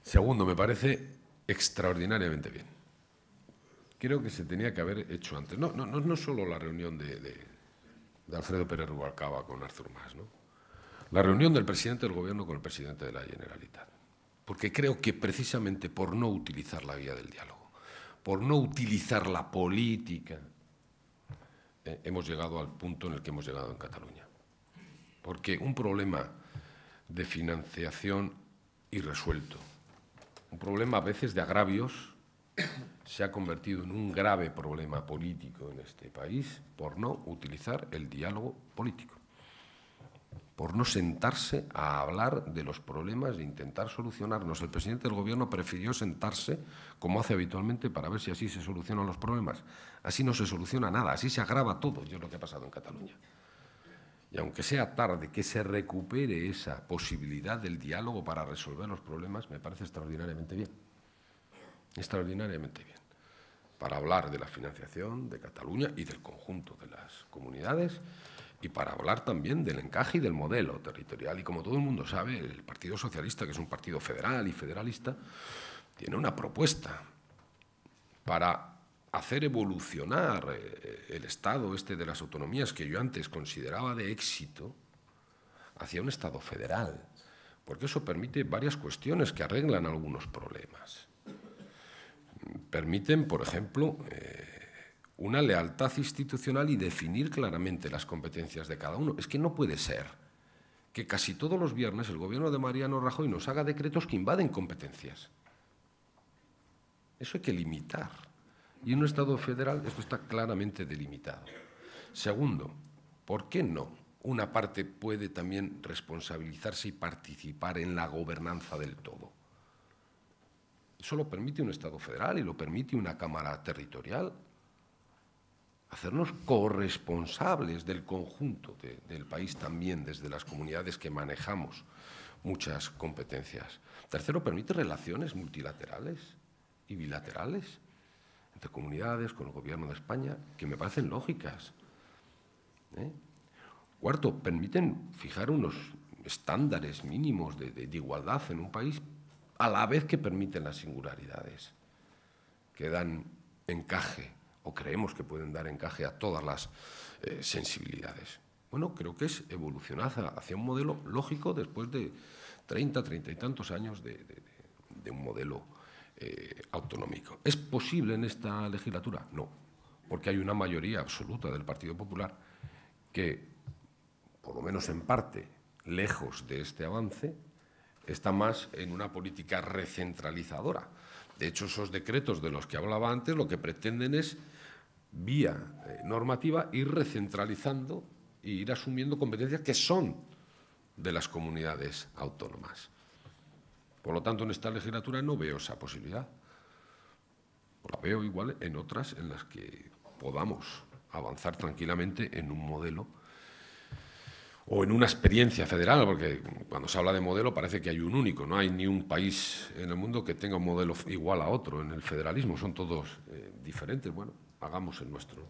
Segundo, me parece extraordinariamente bien. Creo que se tenía que haber hecho antes. No, no, no, solo la reunión de de Alfredo Pérez Rubalcaba con Arthur Mas, ¿no? la reunión del presidente del Gobierno con el presidente de la Generalitat. Porque creo que precisamente por no utilizar la vía del diálogo, por no utilizar la política, eh, hemos llegado al punto en el que hemos llegado en Cataluña. Porque un problema de financiación irresuelto, un problema a veces de agravios se ha convertido en un grave problema político en este país por no utilizar el diálogo político, por no sentarse a hablar de los problemas e intentar solucionarnos. El presidente del Gobierno prefirió sentarse, como hace habitualmente, para ver si así se solucionan los problemas. Así no se soluciona nada, así se agrava todo, Yo es lo que ha pasado en Cataluña. Y aunque sea tarde, que se recupere esa posibilidad del diálogo para resolver los problemas, me parece extraordinariamente bien extraordinariamente bien, para hablar de la financiación de Cataluña y del conjunto de las comunidades y para hablar también del encaje y del modelo territorial. Y como todo el mundo sabe, el Partido Socialista, que es un partido federal y federalista, tiene una propuesta para hacer evolucionar eh, el Estado este de las autonomías que yo antes consideraba de éxito hacia un Estado federal, porque eso permite varias cuestiones que arreglan algunos problemas permiten, por ejemplo, eh, una lealtad institucional y definir claramente las competencias de cada uno. Es que no puede ser que casi todos los viernes el gobierno de Mariano Rajoy nos haga decretos que invaden competencias. Eso hay que limitar. Y en un Estado federal esto está claramente delimitado. Segundo, ¿por qué no? Una parte puede también responsabilizarse y participar en la gobernanza del todo. Eso lo permite un Estado federal y lo permite una Cámara territorial. Hacernos corresponsables del conjunto del país también desde las comunidades que manejamos muchas competencias. Tercero, permite relaciones multilaterales y bilaterales entre comunidades, con el Gobierno de España, que me parecen lógicas. ¿eh? Cuarto, permiten fijar unos estándares mínimos de, de igualdad en un país a la vez que permiten las singularidades, que dan encaje, o creemos que pueden dar encaje a todas las eh, sensibilidades. Bueno, creo que es evolucionar hacia un modelo lógico después de 30, 30 y tantos años de, un modelo eh, autonómico. ¿Es posible en esta legislatura? No, porque hay una mayoría absoluta del Partido Popular que, por lo menos en parte, lejos de este avance, está más en una política recentralizadora. De hecho, esos decretos de los que hablaba antes lo que pretenden es, vía eh, normativa, ir recentralizando e ir asumiendo competencias que son de las comunidades autónomas. Por lo tanto, en esta legislatura no veo esa posibilidad. la veo igual en otras en las que podamos avanzar tranquilamente en un modelo o en una experiencia federal, porque cuando se habla de modelo parece que hay un único, no hay ni un país en el mundo que tenga un modelo igual a otro en el federalismo, son todos
eh, diferentes. Bueno, hagamos el nuestro.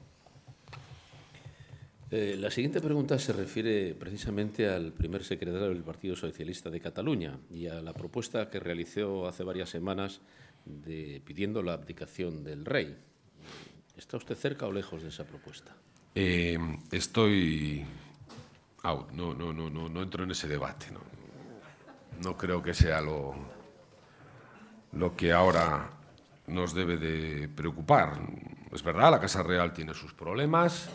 Eh, la siguiente pregunta se refiere precisamente al primer secretario del Partido Socialista de Cataluña y a la propuesta que realizó hace varias semanas de, pidiendo la abdicación del rey. ¿Está usted cerca o lejos de esa propuesta?
Eh, estoy no, no, no, no, no entro en ese debate. No, no creo que sea lo, lo que ahora nos debe de preocupar. Es verdad, la Casa Real tiene sus problemas,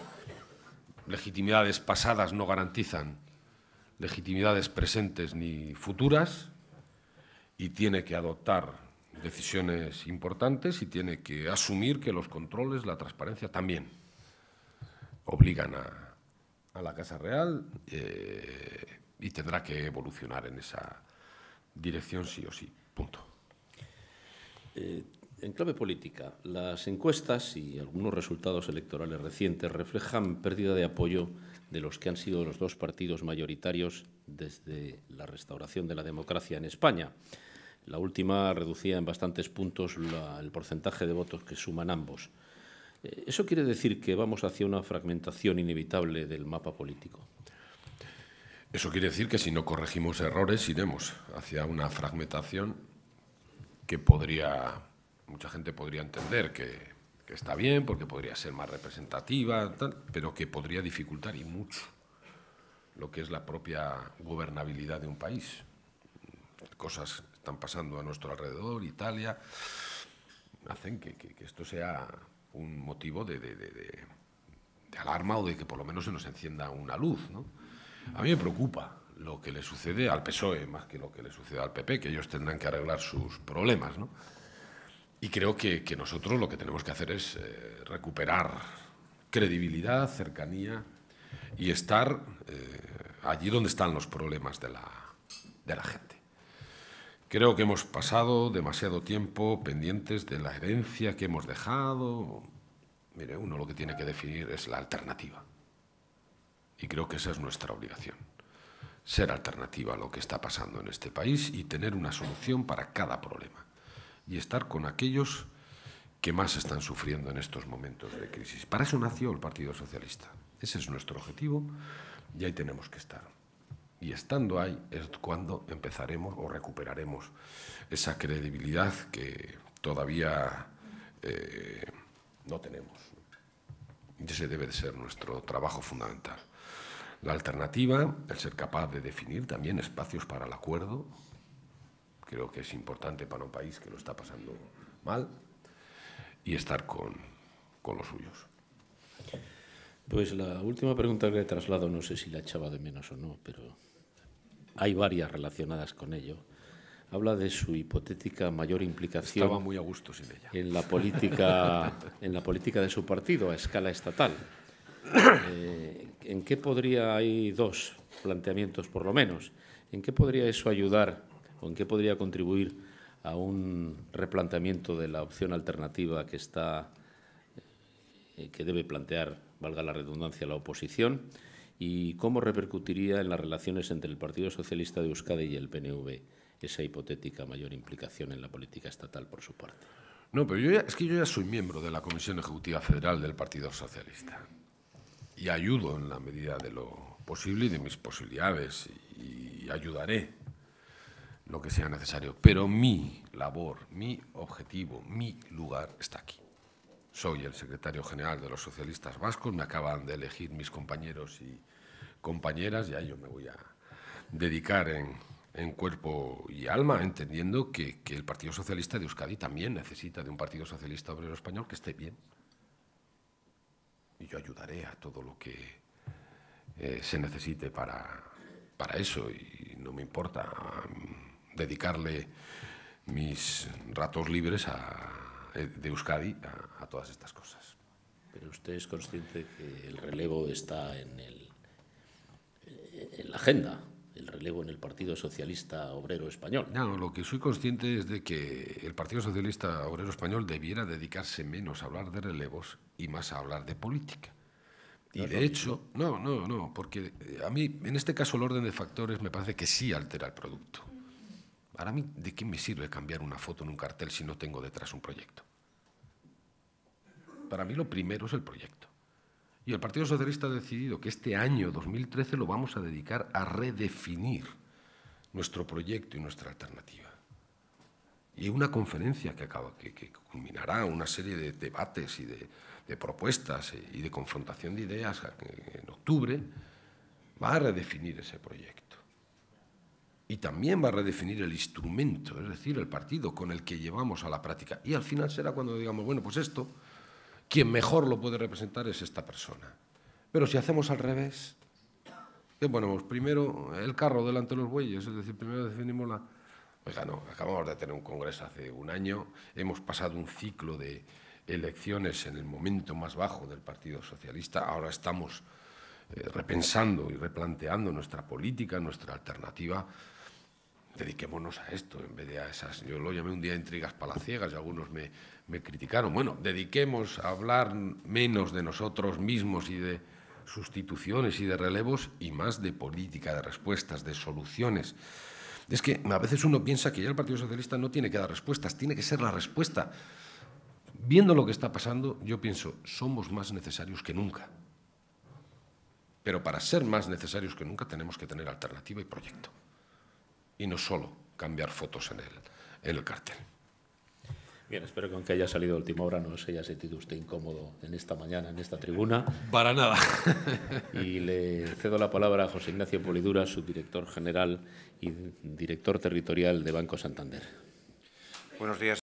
legitimidades pasadas no garantizan legitimidades presentes ni futuras y tiene que adoptar decisiones importantes y tiene que asumir que los controles, la transparencia también obligan a, a la Casa Real eh, y tendrá que evolucionar en esa
dirección sí o sí. Punto. Eh, en clave política, las encuestas y algunos resultados electorales recientes reflejan pérdida de apoyo de los que han sido los dos partidos mayoritarios desde la restauración de la democracia en España. La última reducía en bastantes puntos el porcentaje de votos que suman ambos. Eh, ¿Eso quiere decir que vamos hacia una fragmentación inevitable del mapa político? Eso quiere decir que si no corregimos errores iremos hacia
una fragmentación que podría, mucha gente podría entender que, está bien porque podría ser más representativa, pero que podría dificultar y mucho lo que es la propia gobernabilidad de un país. Cosas están pasando a nuestro alrededor, Italia, hacen que esto sea un motivo de, alarma o de que por lo menos se nos encienda una luz. A mí me preocupa lo que le sucede al PSOE más que lo que le sucede al PP, que ellos tendrán que arreglar sus problemas. Y creo que, nosotros lo que tenemos que hacer es eh, recuperar credibilidad, cercanía y estar eh, allí donde están los problemas de la gente. Creo que hemos pasado demasiado tiempo pendientes de la herencia que hemos dejado. Mire, uno lo que tiene que definir es la alternativa. Y creo que esa es nuestra obligación. Ser alternativa a lo que está pasando en este país y tener una solución para cada problema. Y estar con aquellos que más están sufriendo en estos momentos de crisis. Para eso nació el Partido Socialista. Ese es nuestro objetivo y ahí tenemos que estar. Y estando ahí es cuando empezaremos o recuperaremos esa credibilidad que todavía eh, no tenemos. Y ese debe de ser nuestro trabajo fundamental. La alternativa, el ser capaz de definir también espacios para el acuerdo, creo que es importante para un país que lo está pasando mal, y
estar con, los suyos. Pues la última pregunta que he trasladado, no sé si la echaba de menos o no, pero hay varias relacionadas con ello, habla de su hipotética mayor implicación En, la política, en la política de su partido a escala estatal. Eh, ¿En qué podría, hay dos planteamientos por lo menos, en qué podría eso ayudar o en qué podría contribuir a un replanteamiento de la opción alternativa que está, eh, que debe plantear, valga la redundancia, la oposición? y cómo repercutiría en las relaciones entre el Partido Socialista de Euskadi y el PNV esa hipotética mayor implicación en la política estatal por su parte. No, pero yo ya, es que yo ya soy
miembro de la Comisión Ejecutiva Federal del Partido Socialista y ayudo en la medida de lo posible y de mis posibilidades y ayudaré lo que sea necesario. Pero mi labor, mi objetivo, mi lugar está aquí. Soy el secretario general de los socialistas vascos, me acaban de elegir mis compañeros y compañeras y a ello me voy a dedicar en, cuerpo y alma, entendiendo que, el Partido Socialista de Euskadi también necesita de un Partido Socialista Obrero Español que esté bien. Y yo ayudaré a todo lo que eh, se necesite para eso y no me importa mm, dedicarle mis ratos libres a eh, de Euskadi
a, todas estas cosas. Pero usted es consciente que el relevo está en, el, en la agenda, el relevo en el Partido Socialista Obrero Español.
No, lo que soy consciente es de que el Partido Socialista Obrero Español debiera dedicarse menos a hablar de relevos y más a hablar de política.
Y de hecho,
no, no, no, porque eh, a mí en este caso el orden de factores me parece que sí altera el producto. Para mí, ¿de qué me sirve cambiar una foto en un cartel si no tengo detrás un proyecto? Para mí lo primero es el proyecto. Y el Partido Socialista ha decidido que este año 2013 lo vamos a dedicar a redefinir nuestro proyecto y nuestra alternativa. Y una conferencia que, acaba, que, culminará una serie de debates y de propuestas y de confrontación de ideas en octubre va a redefinir ese proyecto y también va a redefinir el instrumento, es decir, el partido con el que llevamos a la práctica. Y al final será cuando digamos, bueno, pues esto, quien mejor lo puede representar es esta persona. Pero si hacemos al revés, qué eh, ponemos primero el carro delante de los bueyes, es decir, primero definimos la... Oiga, no, acabamos de tener un congreso hace un año, hemos pasado un ciclo de elecciones en el momento más bajo del Partido Socialista, ahora estamos eh, repensando y replanteando nuestra política, nuestra alternativa, dediquémonos a esto en vez de a esas, yo lo llamé un día intrigas palaciegas y algunos me, me criticaron. Bueno, dediquemos a hablar menos de nosotros mismos y de sustituciones y de relevos y más de política, de respuestas, de soluciones. Es que a veces uno piensa que ya el Partido Socialista no tiene que dar respuestas, tiene que ser la respuesta. Viendo lo que está pasando, yo pienso, somos más necesarios que nunca. Pero para ser más necesarios que nunca tenemos que tener alternativa y proyecto y no solo cambiar
fotos en el, el cartel. Bien, espero que aunque haya salido última hora no se haya sentido usted incómodo en esta mañana, en esta tribuna. Para nada. Y le cedo la palabra a José Ignacio Polidura, subdirector general y director territorial de Banco Santander.
Buenos días.